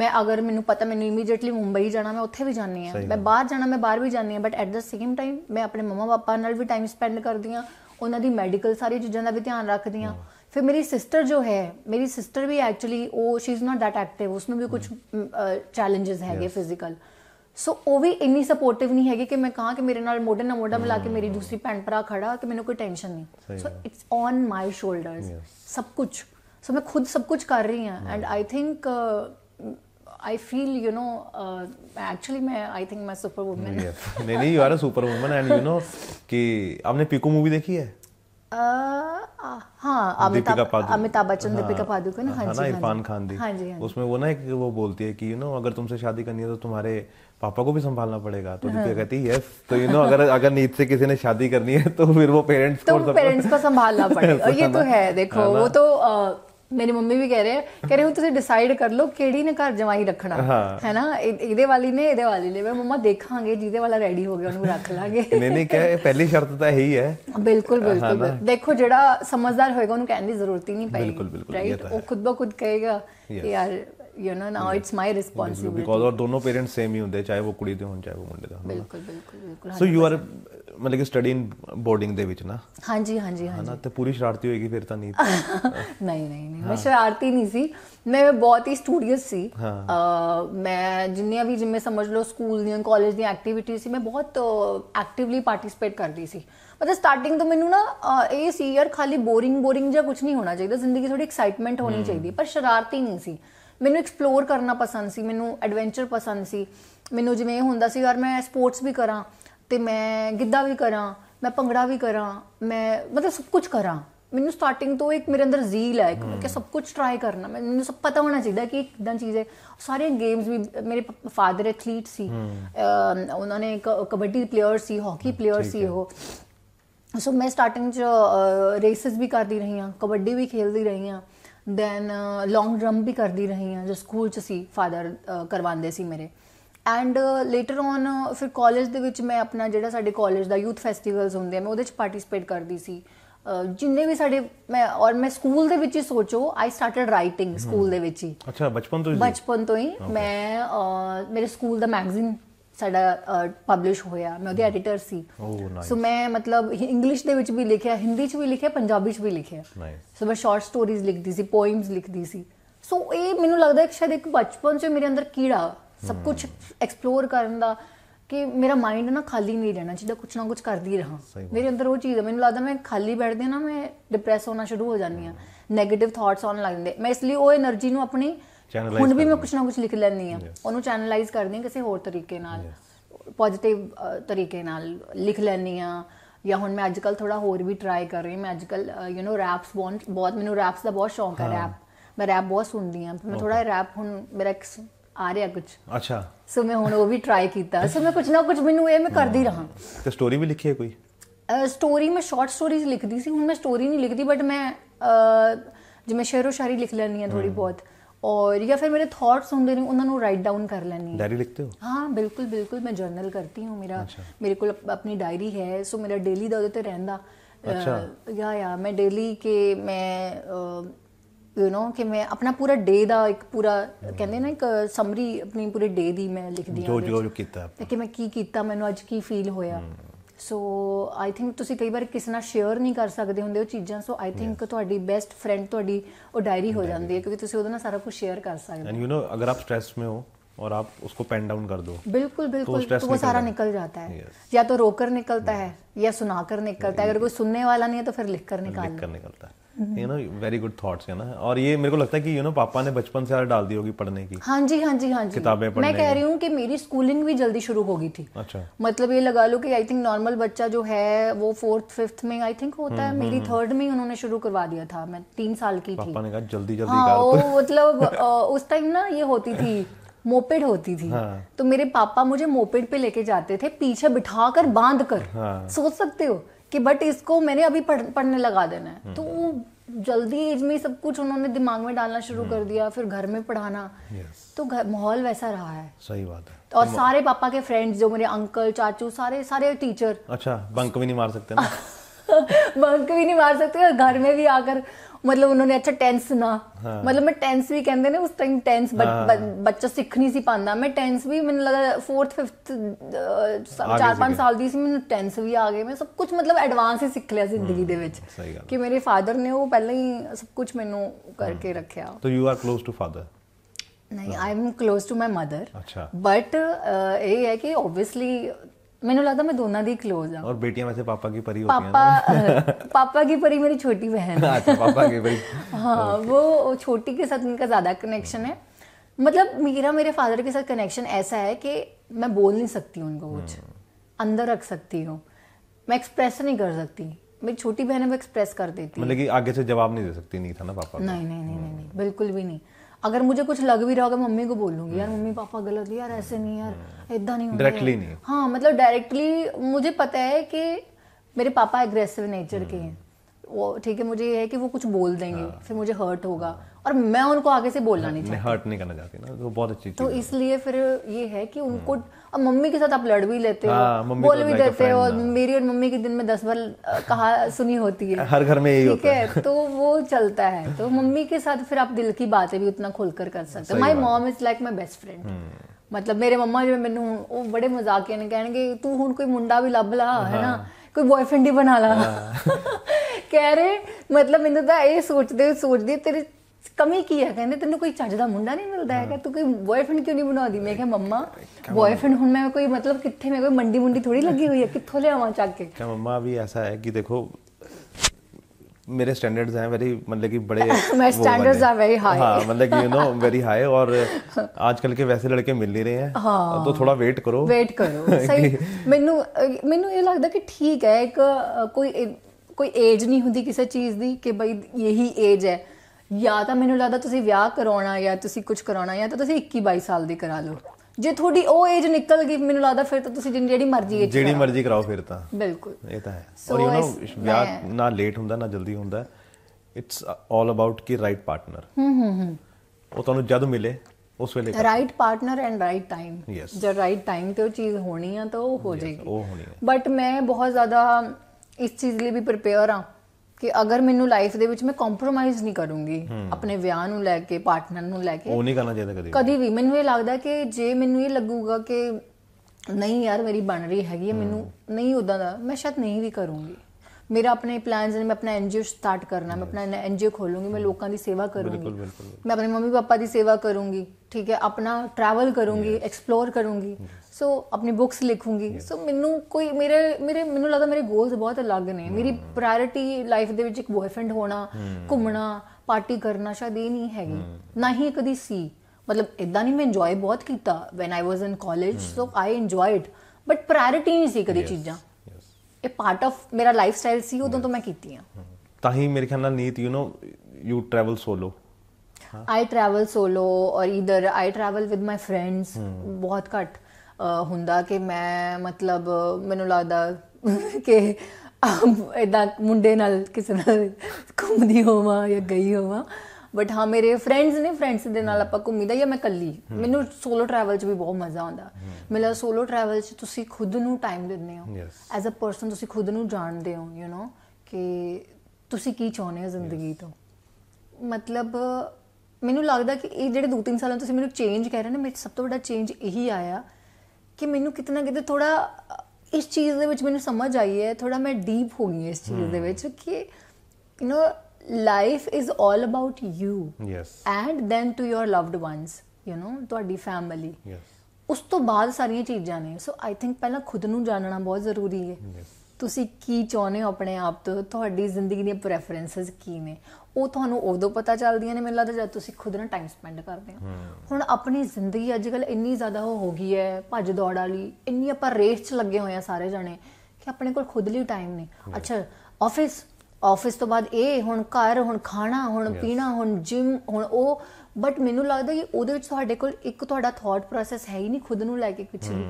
ਮੈਂ ਅਗਰ ਮੈਨੂੰ ਪਤਾ ਮੈਨੂੰ ਇਮੀਡੀਏਟਲੀ ਮੁੰਬਈ ਜਾਣਾ ਮੈਂ ਉੱਥੇ ਵੀ ਜਾਣੀ ਆ ਮੈਂ ਬਾਹਰ ਜਾਣਾ ਮੈਂ ਬਾਹਰ ਵੀ ਜਾਣੀ ਆ but at the same time ਮੈਂ ਆਪਣੇ ਮਮਾ ਪਾਪਾ ਨਾਲ ਵੀ ਟਾਈਮ ਸਪੈਂਡ ਕਰਦੀ ਆ ਉਹਨਾਂ ਦੀ ਮੈਡੀਕਲ ਸਾਰੀ ਚੀਜ਼ਾਂ ਦਾ ਵੀ ਧਿਆਨ ਰੱਖਦੀ ਆ फिर मेरी सिस्टर जो है मेरी सिस्टर भी actually oh she is not that active उसमें भी कुछ चैलेंजेस है फिजिकल सो वो भी इतनी सपोर्टिव नहीं है कि मैं कहाँ कि मेरे नाल मोटे ना मोटा मिला के hmm. मेरी दूसरी पैंट पर खड़ा कि मैंने कोई टेंशन नहीं so it's on my shoulder सब कुछ सो मैं खुद सब कुछ कर रही हूँ and I think I feel you know actually मैं आई थिंक मैं सुपर वुमन नहीं नहीं you are a super woman and कि आपने पिकू मूवी देखी है हाँ, अमिताभ बच्चन हाँ, दीपिका पादुकोण हाँ, हाँ इरफान खान दी हाँ जी उसमें वो ना एक वो बोलती है कि यू नो अगर तुमसे शादी करनी है तो तुम्हारे पापा को भी संभालना पड़ेगा तो दीपिका कहती है यस तो यू नो अगर अगर नीत से किसी ने शादी करनी है तो फिर वो पेरेंट्स तो पेरेंट्स को संभालना पड़ेगा ये तो है देखो वो तो ਮੇਰੀ ਮੰਮੀ ਵੀ ਕਹਿ ਰਹੇ ਕਹਿ ਰਹੇ ਹੁਣ ਤੁਸੀਂ ਡਿਸਾਈਡ ਕਰ ਲਓ ਕਿਹੜੀ ਨੇ ਘਰ ਜਵਾਈ ਰੱਖਣਾ ਹੈ ਨਾ ਇਹਦੇ ਵਾਲੀ ਨੇ ਇਹਦੇ ਵਾਲੀ ਨੇ ਮੈਂ ਮਮਾ ਦੇਖਾਂਗੇ ਜਿਹਦੇ ਵਾਲਾ ਰੈਡੀ ਹੋ ਗਿਆ ਉਹਨੂੰ ਰੱਖ ਲਾਂਗੇ ਨਹੀਂ ਨਹੀਂ ਕਹੇ ਪਹਿਲੀ ਸ਼ਰਤ ਤਾਂ ਇਹੀ ਹੈ ਬਿਲਕੁਲ ਬਿਲਕੁਲ ਦੇਖੋ ਜਿਹੜਾ ਸਮਝਦਾਰ ਹੋਏਗਾ ਉਹਨੂੰ ਕਹਿਣ ਦੀ ਜ਼ਰੂਰਤ ਹੀ ਨਹੀਂ ਬਿਲਕੁਲ ਰਾਈਟ ਉਹ ਖੁਦ ਬ ਖੁਦ ਕਹੇਗਾ ਕਿ ਯਾਰ you نو now it's my responsibility because ਔਰ ਦੋਨੋ ਪੇਰੈਂਟਸ ਸੇਮ ਹੀ ਹੁੰਦੇ ਚਾਹੇ ਉਹ ਕੁੜੀ ਦੇ ਹੋਣ ਚਾਹੇ ਉਹ ਮੁੰਡੇ ਦਾ ਬਿਲਕੁਲ ਬਿਲਕੁਲ ਬਿਲਕੁਲ ਸੋ ਯੂ ਆਰ ਮਤਲਬ ਕਿ ਸਟੱਡੀ ਇਨ ਬੋਰਡਿੰਗ ਦੇ ਵਿੱਚ ਨਾ ਹਾਂਜੀ ਹਾਂਜੀ ਹਾਂਜੀ ਹਾਂ ਤੇ ਪੂਰੀ ਸ਼ਰਾਰਤੀ ਹੋਏਗੀ ਫਿਰ ਤਾਂ ਨਹੀਂ ਨਹੀਂ ਨਹੀਂ ਨਹੀਂ ਮੈਂ ਸ਼ਰਾਰਤੀ ਨਹੀਂ ਸੀ ਮੈਂ ਬਹੁਤ ਹੀ ਸਟੂਡੀਅਸ ਸੀ ਮੈਂ ਜਿੰਨੀਆਂ ਵੀ ਜਿੰਮੇ ਸਮਝ ਲਓ ਸਕੂਲ ਦੀਆਂ ਕਾਲਜ ਦੀਆਂ ਐਕਟੀਵਿਟੀਆਂ ਸੀ ਮੈਂ ਬਹੁਤ ਐਕਟਿਵਲੀ ਪਾਰਟਿਸਿਪੇਟ ਕਰਦੀ ਸੀ ਮਤਲਬ ਸਟਾਰਟਿੰਗ ਤੋਂ ਮੈਨੂੰ ਨਾ ਇਹ ਸੀ ਯਾਰ ਖਾਲੀ ਬੋਰਿੰਗ ਬੋਰਿੰਗ ਜਾਂ ਕੁਝ ਨਹੀਂ ਹੋਣਾ ਚਾਹੀਦਾ ਜ਼ਿੰਦਗੀ ਥੋੜੀ ਐਕਸਾਈਟਮੈਂਟ ਹੋਣੀ ਚਾਹੀਦੀ ਪਰ ਸ਼ਰਾਰਤੀ ਨਹੀਂ ਸੀ ਮੈਨੂੰ ਐਕਸਪਲੋਰ ਕਰਨਾ ਪਸੰਦ ਸੀ ਮੈਨੂੰ ਐਡਵੈਂਚਰ ਪਸੰਦ ਸੀ ਮੈਨੂੰ ਜਿਵੇਂ ਇਹ ਹੁੰਦਾ ਸੀ ਯਾਰ ਮੈਂ ਸਪੋਰਟਸ ਵੀ ਕਰਾਂ ਤੇ ਮੈਂ ਗਿੱਧਾ ਵੀ ਕਰਾਂ ਮੈਂ ਭੰਗੜਾ ਵੀ ਕਰਾਂ ਮੈਂ ਮਤਲਬ ਸਭ ਕੁਝ ਕਰਾਂ ਮੈਨੂੰ ਸਟਾਰਟਿੰਗ ਤੋਂ ਇੱਕ ਮੇਰੇ ਅੰਦਰ ਜ਼ੀਲ ਹੈ ਕਿ ਸਭ ਕੁਝ ਟਰਾਈ ਕਰਨਾ ਮੈਨੂੰ ਸਭ ਪਤਾ ਹੋਣਾ ਚਾਹੀਦਾ ਕਿ ਕਿਦਾਂ ਚੀਜ਼ ਹੈ ਸਾਰੇ ਗੇਮਸ ਵੀ ਮੇਰੇ ਫਾਦਰ ਐਥਲੀਟ ਸੀ ਉਹਨਾਂ ਨੇ ਕਬੱਡੀ ਪਲੇਅਰ ਸੀ ਹਾਕੀ ਪਲੇਅਰ ਸੀ ਉਹ ਸੋ ਮੈਂ ਸਟਾਰਟਿੰਗ ਚ ਰੇਸਸ ਵੀ ਕਰਦੀ ਰਹੀ ਹਾਂ ਕਬੱਡੀ ਵੀ ਖੇਲਦੀ ਰਹੀ ਹਾਂ ਦੈਨ ਲੌਂਗ ਜੰਪ ਵੀ ਕਰਦੀ ਰਹੀ ਹਾਂ ਜੋ ਸਕੂਲ ਚ ਸੀ ਫਾਦਰ ਕਰਵਾਉਂਦੇ ਸੀ ਮੇਰੇ ਐਂਡ ਲੇਟਰ ਔਨ ਫਿਰ ਕਾਲਜ ਦੇ ਵਿੱਚ ਮੈਂ ਆਪਣਾ ਜਿਹੜਾ ਸਾਡੇ ਕਾਲਜ ਦਾ ਯੂਥ ਫੈਸਟੀਵਲਸ ਹੁੰਦੇ ਆ ਮੈਂ ਉਹਦੇ ਵਿੱਚ ਪਾਰਟਿਸਿਪੇਟ ਕਰਦੀ ਸੀ ਜਿੰਨੇ ਵੀ ਸਾਡੇ ਮੈਂ ਔਰ ਮੈਂ ਸਕੂਲ ਦੇ ਵਿੱਚ ਹੀ ਸੋਚੋ ਆਈ ਸਟਾਰਟਡ ਰਾਈਟਿੰਗ ਸਕੂਲ ਦੇ ਵਿੱਚ ਹੀ ਅੱਛਾ ਬਚਪਨ ਤੋਂ ਹੀ ਬਚਪਨ ਤੋਂ ਹੀ ਮੈਂ ਮੇਰੇ ਸਕੂਲ ਦਾ ਮੈਗਜ਼ੀਨ ਸਾਡਾ ਪਬਲਿਸ਼ ਹੋਇਆ ਮੈਂ ਉਹਦੇ ਐਡੀਟਰ ਸੀ ਸੋ ਮੈਂ ਮਤਲਬ ਇੰਗਲਿਸ਼ ਦੇ ਵਿੱਚ ਵੀ ਲਿਖਿਆ ਹਿੰਦੀ 'ਚ ਵੀ ਲਿਖਿਆ ਪੰਜਾਬੀ 'ਚ ਵੀ ਲਿਖਿਆ ਸੋ ਮੈਂ ਸ਼ਾਰਟ ਸਟੋਰੀਜ਼ ਲਿਖਦੀ ਸੀ ਪੋਇਮਸ ਲਿਖਦੀ ਸੀ ਸੋ ਇਹ ਮੈਨੂੰ ਲੱਗਦਾ ਕਿ ਸ਼ਾਇਦ ਇੱਕ ਬਚਪਨ 'ਚ ਮੇਰੇ ਅੰਦਰ ਕੀੜਾ ਸਭ ਕੁਝ ਐਕਸਪਲੋਰ ਕਰਨ ਦਾ ਕਿ ਮੇਰਾ ਮਾਈਂਡ ਨਾ ਖਾਲੀ ਨਹੀਂ ਰਹਿਣਾ ਚਾਹੀਦਾ ਕੁਝ ਨਾ ਕੁਝ ਕਰਦੀ ਰਹਾ ਮੇਰੇ ਅੰਦਰ ਉਹ ਚੀਜ਼ ਹੈ ਮੈਨੂੰ ਲੱਗਦਾ ਮੈਂ ਖਾਲੀ ਬੈਠਦੀ ਨਾ ਮੈਂ ਡਿਪਰੈਸ ਹੋਣਾ ਸ਼ੁਰੂ ਹੋ ਜਾਂਦੀ ਆ 네ਗੇਟਿਵ ਥਾਟਸ ਆਉਣ ਲੱਗ ਜਾਂਦੇ ਮੈਂ ਇਸ ਲਈ ਉਹ એનર્ਜੀ ਨੂੰ ਆਪਣੀ ਹੁਣ ਵੀ ਮੈਂ ਕੁਝ ਨਾ ਕੁਝ ਲਿਖ ਲੈਂਦੀ ਆ ਉਹਨੂੰ ਚੈਨਲਾਈਜ਼ ਕਰਦੀ ਆ ਕਿਸੇ ਹੋਰ ਤਰੀਕੇ ਨਾਲ ਪੋਜ਼ਿਟਿਵ ਤਰੀਕੇ ਨਾਲ ਲਿਖ ਲੈਂਦੀ ਆ ਜਾਂ ਹੁਣ ਮੈਂ ਅੱਜਕੱਲ ਥੋੜਾ ਹੋਰ ਵੀ ਟਰਾਈ ਕਰ ਰਹੀ ਹਾਂ ਮੈਂ ਅੱਜਕੱਲ ਯੂ نو ਰੈਪਸ ਬਹੁਤ ਮੈਨੂੰ ਰੈਪਸ ਦਾ ਬਹੁਤ ਸ਼ੌਂਕ ਹੈ ਰੈਪ ਮੈਂ ਰੈਪ ਬਹੁਤ ਸੁਣਦੀ ਆ ਮੈਂ ਥੋੜਾ ਰੈਪ ਹੁਣ ਮੇਰਾ ਆ ਰਿਹਾ ਕੁਝ ਅੱਛਾ ਸੋ ਮੈਂ ਹੁਣ ਉਹ ਵੀ ਟਰਾਈ ਕੀਤਾ ਸੋ ਮੈਂ ਕੁਝ ਨਾ ਕੁਝ ਮੈਨੂੰ ਇਹ ਮੈਂ ਕਰਦੀ ਰਹਾ ਤੇ ਸਟੋਰੀ ਵੀ ਲਿਖੀ ਹੈ ਕੋਈ ਸਟੋਰੀ ਮੈਂ ਸ਼ਾਰਟ ਸਟੋਰੀਜ਼ ਲਿਖਦੀ ਸੀ ਹੁਣ ਮੈਂ ਸਟੋਰੀ ਨਹੀਂ ਲਿਖਦੀ ਬਟ ਮੈਂ ਜਿਵੇਂ ਸ਼ੇਰੋ ਸ਼ਾਇਰੀ ਲਿਖ ਲੈਣੀ ਆ ਥੋੜੀ ਬਹੁਤ ਔਰ ਜਾਂ ਫਿਰ ਮੇਰੇ ਥਾਟਸ ਹੁੰਦੇ ਨੇ ਉਹਨਾਂ ਨੂੰ ਰਾਈਟ ਡਾਊਨ ਕਰ ਲੈਣੀ ਡਾਇਰੀ ਲਿਖਦੇ ਹੋ ਹਾਂ ਬਿਲਕੁਲ ਬਿਲਕੁਲ ਮੈਂ ਜਰਨਲ ਕਰਤੀ ਹਾਂ ਮੇਰਾ ਮੇਰੇ ਕੋਲ ਆਪਣੀ ਡਾਇਰੀ ਹੈ ਸੋ ਮੇਰਾ ਡੇਲੀ ਦਾ ਉਹਦੇ ਤੇ ਰਹਿੰਦਾ ਅੱਛਾ ਯਾ ਯਾ ਮੈਂ ਡੇਲੀ ਕਿ ਮੈਂ ਯੂ نو ਕਿ ਮੈਂ ਆਪਣਾ ਪੂਰਾ ਡੇ ਦਾ ਇੱਕ ਪੂਰਾ ਕਹਿੰਦੇ ਨਾ ਇੱਕ ਸਮਰੀ ਆਪਣੀ ਪੂਰੇ ਡੇ ਦੀ ਮੈਂ ਲਿਖਦੀ ਹਾਂ ਜੋ ਜੋ ਕੀਤਾ ਕਿ ਮੈਂ ਕੀ ਕੀਤਾ ਮੈਨੂੰ ਅੱਜ ਕੀ ਫੀਲ ਹੋਇਆ ਸੋ ਆਈ ਥਿੰਕ ਤੁਸੀਂ ਕਈ ਵਾਰ ਕਿਸੇ ਨਾਲ ਸ਼ੇਅਰ ਨਹੀਂ ਕਰ ਸਕਦੇ ਹੁੰਦੇ ਉਹ ਚੀਜ਼ਾਂ ਸੋ ਆਈ ਥਿੰਕ ਤੁਹਾਡੀ ਬੈਸਟ ਫਰੈਂਡ ਤੁਹਾਡੀ ਉਹ ਡਾਇਰੀ ਹੋ ਜਾਂਦੀ ਹੈ ਕਿਉਂਕਿ ਤੁਸੀਂ ਉਹਦੇ ਨਾਲ ਸਾਰਾ ਕੁਝ ਸ਼ੇਅਰ ਕਰ ਸਕਦੇ ਹੋ ਐਂਡ ਯੂ نو ਅਗਰ ਆਪ ਸਟ्रेस में ਹੋ ਔਰ ਆਪ ਉਸਕੋ ਪੈਨ ਡਾਊਨ ਕਰ ਦੋ ਬਿਲਕੁਲ ਬਿਲਕੁਲ ਉਹ ਸਾਰਾ ਨਿਕਲ ਜਾਂਦਾ ਹੈ ਜਾਂ ਤਾਂ yes. या ਨਿਕਲਦਾ ਹੈ ਜਾਂ ਸੁਣਾ या ਨਿਕਲਦਾ ਹੈ ਅਗਰ ਕੋਈ ਸੁਣਨੇ ਵਾਲਾ ਨਹੀਂ ਹੈ ਤਾਂ ਫਿਰ ਲਿਖ लिख ਨਿਕਲਦਾ ਹੈ ਲਿਖ कर ਨਿਕਲਦਾ ਹੈ you know very good thoughts है ना और ये मेरे को लगता है कि यू नो पापा ने बचपन से डाल दी होगी पढ़ने की हाँ जी हाँ जी हाँ जी किताबें पढ़ने मैं कह रही हूँ कि मेरी स्कूलिंग भी जल्दी शुरू हो गई थी अच्छा मतलब ये लगा लो कि आई थिंक नॉर्मल बच्चा जो है वो फोर्थ फिफ्थ में आई थिंक होता है हम्म, मेरी थर्ड हम्म, हम्म। में उन्होंने शुरू करवा दिया था मैं तीन साल की थी पापा ने कहा जल्दी जल्दी हाँ, मतलब उस टाइम ना ये होती थी मोपेड होती थी हाँ। तो मेरे पापा मुझे मोपेड पे लेके जाते थे पीछे बिठा कर बांध कर हाँ। सोच सकते हो कि बट इसको मैंने अभी पढ़, पढ़ने लगा देना है हम्म। तो जल्दी एज में सब कुछ उन्होंने दिमाग में डालना शुरू कर हम्म। दिया फिर घर में पढ़ाना तो माहौल वैसा रहा है सही बात है और तो सारे पापा के फ्रेंड्स जो मेरे अंकल चाचू सारे सारे टीचर अच्छा बंक भी नहीं मार सकते ना बंक भी नहीं मार सकते घर में भी आकर ਮਤਲਬ ਉਹਨਾਂ ਨੇ ਅੱਛਾ ਟੈਂਸ ਨਾ ਮਤਲਬ ਮੈਂ ਟੈਂਸ ਵੀ ਕਹਿੰਦੇ ਨੇ ਉਸ ਟਾਈਮ ਟੈਂਸ ਬੱਚਾ ਸਿੱਖ ਨਹੀਂ ਸੀ ਪਾਉਂਦਾ ਮੈਂ ਟੈਂਸ ਵੀ ਮੈਨੂੰ ਲੱਗਾ 4th 5th 4-5 ਸਾਲ ਦੀ ਸੀ ਮੈਨੂੰ ਟੈਂਸ ਵੀ ਆ ਗਏ ਮੈਂ ਸਭ ਕੁਝ ਮਤਲਬ ਐਡਵਾਂਸ ਹੀ ਸਿੱਖ ਲਿਆ ਜ਼ਿੰਦਗੀ ਦੇ ਵਿੱਚ ਕਿ ਮੇਰੇ ਫਾਦਰ ਨੇ ਉਹ ਪਹਿਲਾਂ ਹੀ ਸਭ ਕੁਝ ਮੈਨੂੰ ਕਰਕੇ ਰੱਖਿਆ ਤੋ you are close to father ਨਹੀਂ I am close to my mother ਅੱਛਾ ਬਟ ਇਹ ਹੈ ਕਿ ਆਬਵੀਅਸਲੀ ਮੈਨੂੰ लगता मैं दोनों ਦੀ क्लोज ਆ और ਬੇਟੀਆਂ वैसे पापा की परी होती हैं पापा पापा की परी मेरी छोटी बहन है अच्छा पापा की परी हाँ वो छोटी के साथ उनका ज़्यादा कनेक्शन है मतलब मेरा मेरे फादर के साथ कनेक्शन ऐसा है कि मैं बोल नहीं सकती उनको कुछ hmm. अंदर रख सकती हूँ मैं एक्सप्रेस नहीं कर सकती मेरी छोटी बहन है वो एक्सप्रेस कर देती मतलब कि आगे से जवाब नहीं दे सकती नहीं था ना पापा नहीं नहीं नहीं नहीं hmm. बिल्कुल भी नहीं अगर मुझे कुछ लग भी रहा होगा मम्मी को बोलूंगी यार मम्मी पापा गलत यार ऐसे नहीं यार इतना नहीं डायरेक्टली नहीं हाँ मतलब डायरेक्टली मुझे पता है कि मेरे पापा एग्रेसिव नेचर के हैं वो ठीक है मुझे ये है कि वो कुछ बोल देंगे हाँ। फिर मुझे हर्ट होगा और मैं उनको आगे से बोलना नहीं चाहती हर्ट नहीं करना चाहती ना तो बहुत अच्छी तो इसलिए फिर ये है कि उनको हाँ। अब मम्मी के साथ आप लड़ भी लेते हाँ, हो बोल तो भी देते हो हाँ। मेरी और मम्मी के दिन में दस बार कहा सुनी होती है हर घर में यही ठीक है तो वो चलता है तो मम्मी के साथ फिर आप दिल की बातें भी उतना खोलकर कर सकते हो my mom is like my best friend मतलब मेरे मम्मा जो मैंने वो बड़े मजाक ने कहने तू हूं कोई मुंडा भी लभ ला है ना हाँ। कोई बॉयफ्रेंड ही बना ला हाँ। कह रहे मतलब ਮੈਨੂੰ तो ये सोचते ਸੋਚਦੀ तेरे ਕਮੀ ਕੀ ਹੈ ਕਹਿੰਦੇ ਤੈਨੂੰ ਕੋਈ ਚੱਜ ਦਾ ਮੁੰਡਾ ਨਹੀਂ ਮਿਲਦਾ ਹੈਗਾ ਤੂੰ ਕੋਈ ਬॉयਫ੍ਰੈਂਡ ਕਿਉਂ ਨਹੀਂ ਬਣਾਉਂਦੀ ਮੈਂ ਕਿਹਾ ਮੰਮਾ ਬॉयਫ੍ਰੈਂड ਹੁਣ ਮੈਂ ਕੋਈ ਮਤਲਬ ਕਿੱਥੇ ਮੈਂ ਕੋਈ ਮੰਡੀ ਮੁੰਡੀ ਥੋੜੀ ਲੱਗੀ ਹੋਈ ਹੈ ਕਿੱਥੋਂ ਲਿਆਵਾਂ ਚੱਕ ਕੇ क्या मम्मा अभी ऐसा है कि देखो मेरे स्टैंडर्ड्स हैं वेरी मतलब कि बड़े My वो standards वाले। are very high. हाँ मतलब कि यू नो वेरी हाई और आजकल के वैसे लड़के मिल नहीं रहे हैं हाँ। तो थोड़ा वेट करो ਵੇਟ ਕਰੋ ਸਹੀ ਮੈਨੂੰ ਅਹ, ਮੈਨੂੰ ਇਹ ਲੱਗਦਾ ਕਿ ਠੀਕ ਹੈ ਇੱਕ ਅਹ, ਕੋਈ ਇਹ- ਕੋਈ ਏਜ ਨਹੀਂ ਹੁੰਦੀ ਕਿਸੇ ਚੀਜ਼ ਦੀ ਕਿ ਬਈ ਇਹੀ ਏਜ ਹੈ ਜਾਂ ਤਾਂ ਮੈਨੂੰ ਲੱਗਦਾ ਤੁਸੀਂ ਵਿਆਹ ਕਰਾਉਣਾ ਜਾਂ ਤੁਸੀਂ ਕੁਝ ਕਰਾਉਣਾ ਜਾਂ ਤਾਂ ਤੁਸੀਂ 21 22 ਸਾਲ ਦੀ ਕਰਾ ਲਓ ਜੇ ਤੁਹਾਡੀ ਉਹ ਏਜ ਨਿਕਲ ਗਈ ਮੈਨੂੰ ਲੱਗਦਾ ਫਿਰ ਤਾਂ ਤੁਸੀਂ ਜਿਹੜੀ ਮਰਜ਼ੀ ਏਜ ਜਿਹੜੀ ਮਰਜ਼ੀ ਕਰਾਓ ਫਿਰ ਤਾਂ ਬਿਲਕੁਲ ਇਹ ਤਾਂ ਹੈ ਔਰ ਯੂ نو ਵਿਆਹ ਨਾ ਲੇਟ ਹੁੰਦਾ ਨਾ ਜਲਦੀ ਹੁੰਦਾ ਇਟਸ ਆਲ ਅਬਾਊਟ ਕਿ ਰਾਈਟ ਪਾਰਟਨਰ ਹੂੰ ਹੂੰ ਹੂੰ ਉਹ ਤੁਹਾਨੂੰ ਜਦ ਮਿਲੇ ਉਸ ਵੇਲੇ right partner and right time ਜੇ ਰਾਈਟ ਟਾਈਮ ਤੇ ਉਹ ਚੀਜ਼ ਹੋਣੀ ਆ ਤਾਂ ਉਹ ਹੋ ਜਾਏਗੀ ਉਹ ਹੋਣੀ ਹੈ ਬਟ ਮੈਂ ਬਹੁਤ ਜ਼ਿਆਦਾ ਇਸ ਚੀਜ਼ ਲਈ ਵੀ ਪ੍ਰਿਪੇਅਰ ਆ ਕਿ ਅਗਰ ਮੈਨੂੰ ਲਾਈਫ ਦੇ ਵਿੱਚ ਮੈਂ ਕੰਪਰੋਮਾਈਜ਼ ਨਹੀਂ ਕਰੂੰਗੀ ਆਪਣੇ ਵਿਆਹ ਨੂੰ ਲੈ ਕੇ ਪਾਰਟਨਰ ਨੂੰ ਲੈ ਕੇ ਉਹ ਨਹੀਂ ਕਰਨਾ ਚਾਹੀਦਾ ਕਦੀ ਕਦੀ ਵੀ ਮੈਨੂੰ ਇਹ ਲੱਗਦਾ ਕਿ ਜੇ ਮੈਨੂੰ ਇਹ ਲੱਗੂਗਾ ਕਿ ਨਹੀਂ ਯਾਰ ਮੇਰੀ ਬਣ ਰਹੀ ਹੈਗੀ ਹੈ ਮੈਨੂੰ ਨਹੀਂ ਉਦਾਂ ਦਾ ਮੈਂ ਸ਼ਾਇਦ ਨਹੀਂ ਵੀ ਕਰੂੰਗੀ ਮੇਰਾ ਆਪਣੇ ਪਲਾਨਸ ਨੇ ਮੈਂ ਆਪਣਾ ਐਨਜੀਓ ਸਟਾਰਟ ਕਰਨਾ ਮੈਂ ਆਪਣਾ ਐਨਜੀਓ ਖੋਲੂੰਗੀ ਮੈਂ ਲੋਕਾਂ ਦੀ ਸੇਵਾ ਕਰੂੰਗੀ ਮੈਂ ਆਪਣੇ ਮੰਮੀ ਪਾਪਾ ਦੀ ਸੇਵਾ ਕਰੂੰਗੀ ਠੀਕ ਹੈ ਆਪਣਾ ਟਰੈਵਲ ਕਰੂੰਗੀ ਐਕਸਪਲੋਰ ਕਰੂੰਗੀ ਸੋ ਆਪਣੀ ਬੁక్స్ ਲਿਖੂੰਗੀ ਸੋ ਮੈਨੂੰ ਕੋਈ ਮੇਰੇ ਮੇਰੇ ਮੈਨੂੰ ਲੱਗਦਾ ਮੇਰੇ ਗੋਲਸ ਬਹੁਤ ਅਲੱਗ ਨੇ ਮੇਰੀ ਪ੍ਰਾਇੋਰਟੀ ਲਾਈਫ ਦੇ ਵਿੱਚ ਇੱਕ ਬॉयਫ੍ਰੈਂਡ ਹੋਣਾ ਘੁੰਮਣਾ ਪਾਰਟੀ ਕਰਨਾ ਸ਼ਾਇਦ ਇਹ ਨਹੀਂ ਹੈਗੀ ਨਾ ਹੀ ਕਦੀ ਸੀ ਮਤਲਬ ਇਦਾਂ ਨਹੀਂ ਮੈਂ ਇੰਜੋਏ ਬਹੁਤ ਕੀਤਾ when I was in college so I enjoyed but priority ਨਹੀਂ ਸੀ ਕਦੀ ਚੀਜ਼ਾਂ ਇਹ ਪਾਰਟ ਆਫ ਮੇਰਾ ਲਾਈਫ ਸਟਾਈਲ ਸੀ ਉਦੋਂ ਤੋਂ ਮੈਂ ਕੀਤੀਆਂ ਤਾਂ ਹੀ ਮੇਰੇ ਖਿਆਲ ਨਾਲ Neet you نو you travel solo I travel solo or either I travel with my friends ਬਹੁਤ घट ਹੁੰਦਾ ਕਿ ਮੈਂ ਮਤਲਬ ਮੈਨੂੰ ਲੱਗਦਾ ਕਿ ਇਦਾਂ ਮੁੰਡੇ ਨਾਲ ਕਿਸੇ ਨਾਲ ਘੁੰਮਦੀ ਹੋਵਾਂ ਜਾਂ ਗਈ ਹੋਵਾਂ ਬਟ ਹਾਂ ਮੇਰੇ ਫਰੈਂਡਸ ਨੇ ਫਰੈਂਡਸ ਦੇ ਨਾਲ ਆਪਾਂ ਘੁੰਮੀਦਾ ਜਾਂ ਮੈਂ ਕੱਲੀ ਮੈਨੂੰ ਸੋਲੋ ਟਰੈਵਲ 'ਚ ਵੀ ਬਹੁਤ ਮਜ਼ਾ ਆਉਂਦਾ ਮੇਰਾ ਸੋਲੋ ਟਰੈਵਲ 'ਚ ਤੁਸੀਂ ਖੁਦ ਨੂੰ ਟਾਈਮ ਦਿੰਦੇ ਹੋ ਐਜ਼ ਅ ਪਰਸਨ ਤੁਸੀਂ ਖੁਦ ਨੂੰ ਜਾਣਦੇ ਹੋ ਯੂ نو ਕਿ ਤੁਸੀਂ ਕੀ ਚਾਹੁੰਦੇ ਹੋ ਜ਼ਿੰਦਗੀ ਤੋਂ ਮਤਲਬ ਮੈਨੂੰ ਲੱਗਦਾ ਕਿ ਇਹ ਜਿਹੜੇ 2-3 ਸਾਲਾਂ ਤੁਸੀਂ ਮੈਨੂੰ ਚੇਂਜ ਕਹਿ ਰਹੇ ਨੇ ਮੇਰੇ ਸਭ ਤੋਂ ਵੱਡਾ ਚੇਂਜ ਇਹੀ ਆਇਆ ਕਿ ਮੈਨੂੰ ਕਿਤਨਾ ਕਿਤੇ ਥੋੜਾ ਇਸ ਚੀਜ਼ ਦੇ ਵਿੱਚ ਮੈਨੂੰ ਸਮਝ ਆਈ ਹੈ ਥੋੜਾ ਮੈਂ ਡੀਪ ਹੋ ਗਈ ਇਸ ਚੀਜ਼ ਦੇ ਵਿੱਚ ਕਿ you نو life is all about you yes and then to your loved ones you نو ਤੁਹਾਡੀ ਫੈਮਿਲੀ ਯੈਸ ਉਸ ਤੋਂ ਬਾਅਦ ਸਾਰੀਆਂ ਚੀਜ਼ਾਂ ਨੇ ਸੋ ਆਈ ਥਿੰਕ ਪਹਿਲਾਂ ਖੁਦ ਨੂੰ ਜਾਣਨਾ ਬਹੁਤ ਜ਼ਰੂਰੀ ਹੈ ਤੁਸੀਂ ਕੀ ਚਾਹੁੰਦੇ ਹੋ ਆਪਣੇ ਆਪ ਤੋਂ ਤੁਹਾਡੀ ਜ਼ਿੰਦਗੀ ਦੀਆਂ ਪ੍ਰੈਫਰੈਂਸਸ ਕੀ ਨੇ ਉਹ ਤੁਹਾਨੂੰ ਉਦੋਂ ਪਤਾ ਚੱਲਦੀਆਂ ਨੇ ਮੈਨੂੰ ਲੱਗਦਾ ਜਦ ਤੁਸੀਂ ਖੁਦ ਨਾਲ ਟਾਈਮ ਸਪੈਂਡ ਕਰਦੇ ਹੋ ਹੁਣ ਆਪਣੀ ਜ਼ਿੰਦਗੀ ਅੱਜ ਕੱਲ ਇੰਨੀ ਜ਼ਿਆਦਾ ਹੋ ਗਈ ਹੈ ਭੱਜ ਦੌੜ ਵਾਲੀ ਇੰਨੀ ਆਪਾਂ ਰੇਸ 'ਚ ਲੱਗੇ ਹੋਏ ਆ ਸਾਰੇ ਜਣੇ ਕਿ ਆਪਣੇ ਕੋਲ ਖੁਦ ਲਈ ਟਾਈਮ ਨਹੀਂ ਅੱਛਾ ਆਫਿਸ ਆਫਿਸ ਤੋਂ ਬਾਅਦ ਇਹ ਹੁਣ ਘਰ ਹੁਣ ਖਾਣਾ ਹੁਣ ਪੀਣਾ ਹੁਣ ਜਿਮ ਹੁਣ ਉਹ ਬਟ ਮੈਨੂੰ ਲੱਗਦਾ ਕਿ ਉਹਦੇ ਵਿੱਚ ਤੁਹਾਡੇ ਕੋਲ ਇੱਕ ਤੁਹਾਡਾ ਥਾਟ ਪ੍ਰੋਸੈਸ ਹੈ ਹੀ ਨਹੀਂ ਖੁਦ ਨੂੰ ਲੈ ਕੇ ਕੁਝ ਵੀ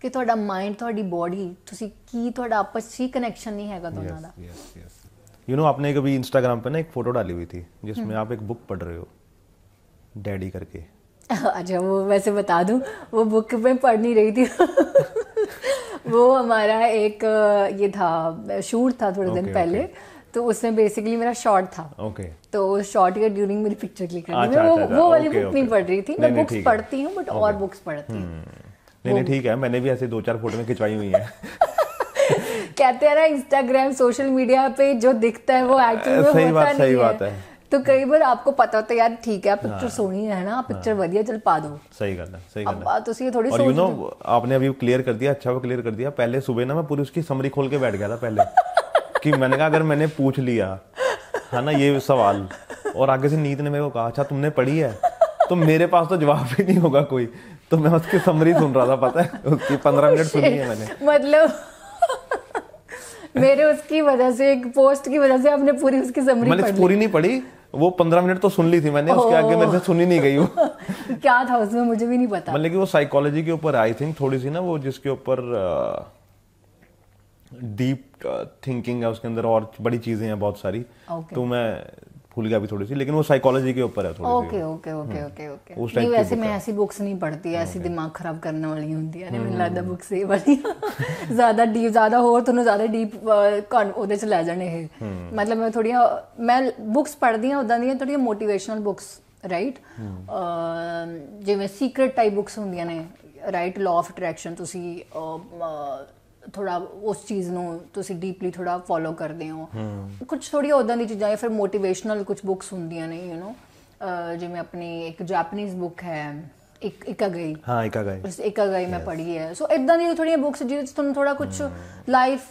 ਕਿ ਤੁਹਾਡਾ ਮਾਈਂਡ ਤੁਹਾਡੀ ਬਾਡੀ ਤੁਸੀਂ ਕੀ ਤੁਹਾਡਾ ਆਪਸ ਵਿੱਚ ਕਨੈਕਸ਼ਨ ਨਹੀਂ ਹੈਗਾ ਦੋਨਾਂ ਦਾ ਯੈਸ ਯੈਸ यू नो आपने कभी इंस्टाग्राम पे ना एक फोटो डाली हुई थी जिसमें आप एक बुक पढ़ रहे हो डैडी करके अच्छा वो वैसे बता दूं वो बुक में पढ़ नहीं रही थी वो हमारा एक ये था शूट था थोड़े okay, दिन पहले okay. तो उसमें बेसिकली मेरा शॉर्ट था okay. तो उस शॉर्ट के ड्यूरिंग मेरी पिक्चर क्लिक करनी थी अच्छा, वो अच्छा, वो अच्छा, वाली बुक नहीं पढ़ रही थी मैं बुक्स पढ़ती हूँ बट और बुक्स पढ़ती हूँ हम्म। नहीं नहीं ठीक है मैंने भी ऐसे दो चार फोटो में खिंचवाई हुई है कहते हैं ना इंस्टाग्राम सोशल मीडिया पे जो दिखता है वो एक्चुअली में होता बात, नहीं बात है तो कई बार आपको पता होता है यार ठीक है पिक्चर हाँ, सोनी है ना पिक्चर हाँ। बढ़िया चल पा दो सही गल सही गल बात उसी ਥੋੜੀ ਸੋਚ यू नो आपने अभी क्लियर कर दिया अच्छा वो क्लियर कर दिया पहले सुबह ना मैं पूरी उसकी समरी खोल के बैठ गया था पहले कि मैंने कहा अगर मैंने पूछ लिया है ना ये सवाल और आगे से नीत ने मेरे को कहा अच्छा तुमने पढ़ी है तो मेरे पास तो जवाब ही नहीं होगा कोई तो मैं उसकी समरी सुन रहा था पता है उसकी पंद्रह मिनट सुनी है मैंने मतलब मेरे उसकी वजह से एक पोस्ट की वजह से आपने पूरी उसकी समरी मैंने पूरी नहीं पढ़ी वो पंद्रह मिनट तो सुन ली थी मैंने उसके आगे मेरे तो सुनी नहीं गई वो क्या था उसमें मुझे भी नहीं पता मतलब कि वो साइकोलॉजी के ऊपर आई थिंक थोड़ी सी ना वो जिसके ऊपर डीप थिंकिंग है उसके अंदर और बड़ी चीजें हैं बहुत सारी okay. तो मैं ਗਿਆ ਵੀ ਥੋੜੀ ਸੀ ਲੇਕਿਨ ਉਹ ਸਾਈਕੋਲੋਜੀ ਕੇ ਉੱਪਰ ਹੈ ਥੋੜੀ ਜੀ okay okay okay okay okay ਉਸ ਟਾਈਮ ਵੈਸੇ ਮੈਂ ਐਸੀ ਬੁੱਕਸ ਨਹੀਂ ਪੜ੍ਹਦੀ ਐਸੀ ਦਿਮਾਗ ਖਰਾਬ ਕਰਨ ਵਾਲੀ ਹੁੰਦੀ ਹੈ ਮੈਨੂੰ ਲੱਗਦਾ ਬੁੱਕਸ ਇਹ ਵਾਲੀ ਜ਼ਿਆਦਾ ਡੀਪ ਜ਼ਿਆਦਾ ਹੋਰ ਤੁਹਾਨੂੰ ਜ਼ਿਆਦਾ ਡੀਪ ਉਹਦੇ ਚ ਲੈ ਜਾਣੇ ਇਹ ਮਤਲਬ ਮੈਂ ਥੋੜੀਆਂ ਮੈਂ ਬੁੱਕਸ ਪੜ੍ਹਦੀ ਆ ਉਦਾਂ ਦੀਆਂ ਥੋੜੀਆਂ ਮੋਟੀਵੇਸ਼ਨਲ ਬੁੱਕਸ ਰਾਈਟ ਜਿਵੇਂ ਸੀਕ੍ਰੀਟ ਟਾਈਪ ਬੁੱਕਸ ਹੁੰਦੀਆਂ ਨੇ ਰਾਈਟ ਲਾਅ ਆਫ ਅਟਰੈਕਸ਼ਨ ਤੁਸੀਂ ਥੋੜਾ ਉਸ ਚੀਜ਼ ਨੂੰ ਤੁਸੀਂ ਡੀਪਲੀ ਥੋੜਾ ਫੋਲੋ ਕਰਦੇ ਹੋ ਕੁਝ ਥੋੜੀ ਉਦਾਂ ਦੀ ਚੀਜ਼ਾਂ ਜਾਂ ਫਿਰ ਮੋਟੀਵੇਸ਼ਨਲ ਕੁਝ ਬੁੱਕਸ ਹੁੰਦੀਆਂ ਨੇ ਯੂ نو ਜਿਵੇਂ ਆਪਣੀ ਇੱਕ ਜਾਪਨੀਜ਼ ਬੁੱਕ ਹੈ ਇੱਕ ਇਕਾਗਾਈ ਹਾਂ ਇਕਾਗਾਈ ਉਸ ਇਕਾਗਾਈ ਮੈਂ ਪੜ੍ਹੀ ਹੈ ਸੋ ਇਦਾਂ ਦੀ ਥੋੜੀਆਂ ਬੁੱਕਸ ਜਿਹਦੇ ਵਿੱਚ ਤੁਹਾਨੂੰ ਥੋੜਾ ਕੁਝ ਲਾਈਫ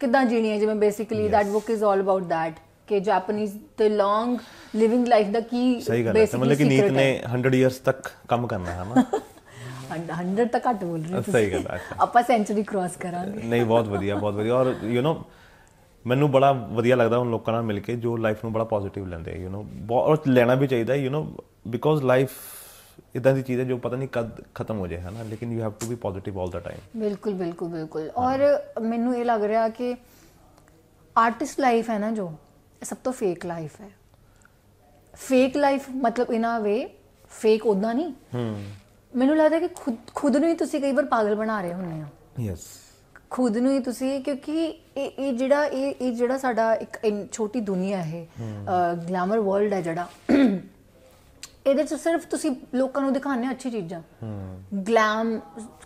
ਕਿਦਾਂ ਜੀਣੀ ਹੈ ਜਿਵੇਂ basically that book is all about that ਕਿ Japanese the long living life ਦਾ ਕੀ ਬੇਸਿਕਲੀ ਮਤਲਬ ਕਿ ਨੀਤ ਨੇ 100 ਇਅਰਸ ਤੱਕ ਕੰਮ ਕਰਨਾ ਹੈ ਨਾ 100 ਤੱਕ ਘੱਟ ਬੋਲ ਰਹੀ ਸਹੀ ਗੱਲ ਹੈ ਆਪਾਂ ਸੈਂਚਰੀ ਕ੍ਰਾਸ ਕਰਾਂਗੇ ਨਹੀਂ ਬਹੁਤ ਵਧੀਆ ਬਹੁਤ ਵਧੀਆ ਔਰ ਯੂ نو ਮੈਨੂੰ ਬੜਾ ਵਧੀਆ ਲੱਗਦਾ ਉਹ ਲੋਕਾਂ ਨਾਲ ਮਿਲ ਕੇ ਜੋ ਲਾਈਫ ਨੂੰ ਬੜਾ ਪੋਜ਼ਿਟਿਵ ਲੈਂਦੇ ਯੂ نو ਬਹੁਤ ਲੈਣਾ ਵੀ ਚਾਹੀਦਾ ਯੂ نو ਬਿਕੋਜ਼ ਲਾਈਫ ਇਦਾਂ ਦੀ ਚੀਜ਼ ਹੈ ਜੋ ਪਤਾ ਨਹੀਂ ਕਦ ਖਤਮ ਹੋ ਜਾਏ ਹਨਾ ਲੇਕਿਨ you have to be positive all the time ਬਿਲਕੁਲ ਬਿਲਕੁਲ ਬਿਲਕੁਲ ਔਰ ਮੈਨੂੰ ਇਹ ਲੱਗ ਰਿਹਾ ਕਿ ਆਰਟਿਸਟ ਲਾਈਫ ਹੈ ਨਾ ਜੋ ਸਭ ਤੋਂ ਫੇਕ ਲਾਈਫ ਹੈ ਫੇਕ ਲਾਈਫ ਮਤਲਬ ਇਨ ਆ ਵੇ ਫੇਕ ਉਦਾਂ ਨਹੀਂ ਹੂੰ ਮੈਨੂੰ ਲੱਗਦਾ ਕਿ ਖੁਦ ਖੁਦ ਨੂੰ ਹੀ ਤੁਸੀਂ ਕਈ ਵਾਰ ਪਾਗਲ ਬਣਾ ਰਹੇ ਹੁੰਦੇ ਹੋ ਯੈਸ ਖੁਦ ਨੂੰ ਹੀ ਤੁਸੀਂ ਕਿਉਂਕਿ ਇਹ ਇਹ ਜਿਹੜਾ ਇਹ ਇਹ ਜਿਹੜਾ ਸਾਡਾ ਇੱਕ ਛੋਟੀ ਦੁਨੀਆ ਹੈ ਗਲੈਮਰ ਵਰਲਡ ਹੈ ਜਿਹੜਾ ਇਹਦੇ ਚ ਸਿਰਫ ਤੁਸੀਂ ਲੋਕਾਂ ਨੂੰ ਦਿਖਾਣੇ ਅੱਛੀ ਚੀਜ਼ਾਂ ਗਲੈਮ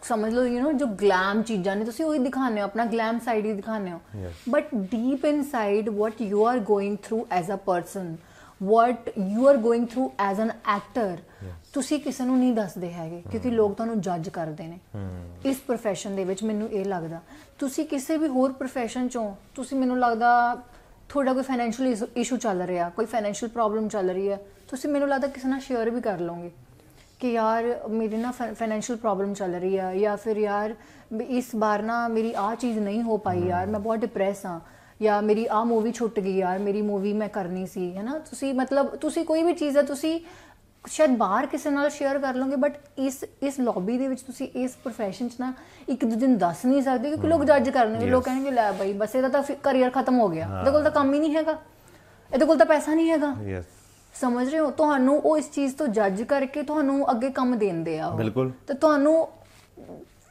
ਸਮਝ ਲਓ ਯੂ نو ਜੋ ਗਲੈਮ ਚੀਜ਼ਾਂ ਨੇ ਤੁਸੀਂ ਉਹੀ ਦਿਖਾਣੇ ਹੋ ਆਪਣਾ ਗਲੈਮ ਸਾਈਡ ਹੀ ਦਿਖਾਣੇ ਹੋ but deep inside what you are going through as a person what you are going through as an actor ਤੁਸੀਂ ਕਿਸੇ ਨੂੰ ਨਹੀਂ ਦੱਸਦੇ ਹੈਗੇ ਕਿਉਂਕਿ ਲੋਕ ਤੁਹਾਨੂੰ ਜੱਜ ਕਰਦੇ ਨੇ ਇਸ profession ਦੇ ਵਿੱਚ ਮੈਨੂੰ ਇਹ ਲੱਗਦਾ ਤੁਸੀਂ ਕਿਸੇ ਵੀ ਹੋਰ profession ਚੋਂ ਤੁਸੀਂ ਮੈਨੂੰ ਲੱਗਦਾ ਤੁਹਾਡਾ ਕੋਈ ਫਾਈਨੈਂਸ਼ੀਅਲ ਇਸ਼ੂ ਚੱਲ ਰਿਹਾ ਕੋਈ ਫਾਈਨੈਂਸ਼ੀਅਲ ਪ੍ਰੋਬਲਮ ਚੱਲ ਰਹੀ ਹੈ ਤੁਸੀਂ ਮੈਨੂੰ ਲੱਗਦਾ ਕਿਸੇ ਨਾਲ ਸ਼ੇਅਰ ਵੀ ਕਰ ਲਓਗੇ ਕਿ ਯਾਰ ਮੇਰੇ ਨਾਲ ਫਾਈਨੈਂਸ਼ੀਅਲ ਪ੍ਰੋਬਲਮ ਚੱਲ ਰਹੀ ਹੈ ਜਾਂ ਫਿਰ ਯਾਰ ਇਸ ਬਾਰ ਨਾ ਮੇਰੀ ਆ ਚੀਜ਼ ਨਹੀਂ ਹੋ ਪਾਈ ਯਾਰ ਮੈਂ ਬਹੁਤ ਡਿਪਰੈਸ ਹਾਂ ਜਾਂ ਮੇਰੀ ਆ ਮੂਵੀ ਛੁੱਟ ਗਈ ਯਾਰ ਮੇਰੀ ਮੂਵੀ ਮੈਂ ਕਰਨੀ ਸੀ ਹੈ ਨਾ ਤੁਸੀਂ ਮਤਲਬ ਤੁਸੀਂ ਕੋਈ ਵੀ ਚੀਜ਼ ਹੈ ਤੁਸੀਂ ਸ਼ਾਇਦ ਬਾਹਰ ਕਿਸੇ ਨਾਲ ਸ਼ੇਅਰ ਕਰ ਲੋਗੇ ਬਟ ਇਸ ਇਸ ਲੌਬੀ ਦੇ ਵਿੱਚ ਤੁਸੀਂ ਇਸ profession 'ਚ ਨਾ ਇੱਕ ਦੋ ਦਿਨ ਦੱਸ ਨਹੀਂ ਸਕਦੇ ਕਿਉਂਕਿ ਲੋਕ ਜੱਜ ਕਰਨਗੇ ਲੋਕ ਕਹਿਣਗੇ ਲੈ ਬਾਈ ਬਸ ਇਹਦਾ ਤਾਂ ਕੈਰੀਅਰ ਖਤਮ ਹੋ ਗਿਆ ਇਹਦੇ ਕੋਲ ਤਾਂ ਕੰਮ ਹੀ ਨਹੀਂ ਹੈਗਾ ਇਹਦੇ ਕੋਲ ਤਾਂ ਪੈਸਾ ਨਹੀਂ ਹੈਗਾ ਯੈਸ ਸਮਝ ਰਹੇ ਹੋ ਤੁਹਾਨੂੰ ਉਹ ਇਸ ਚੀਜ਼ ਤੋਂ ਜੱਜ ਕਰਕੇ ਤੁਹਾਨੂੰ ਅੱਗੇ ਕੰਮ ਦੇਣਦੇ ਆ ਬਿਲਕੁਲ ਤੇ ਤੁਹਾਨੂੰ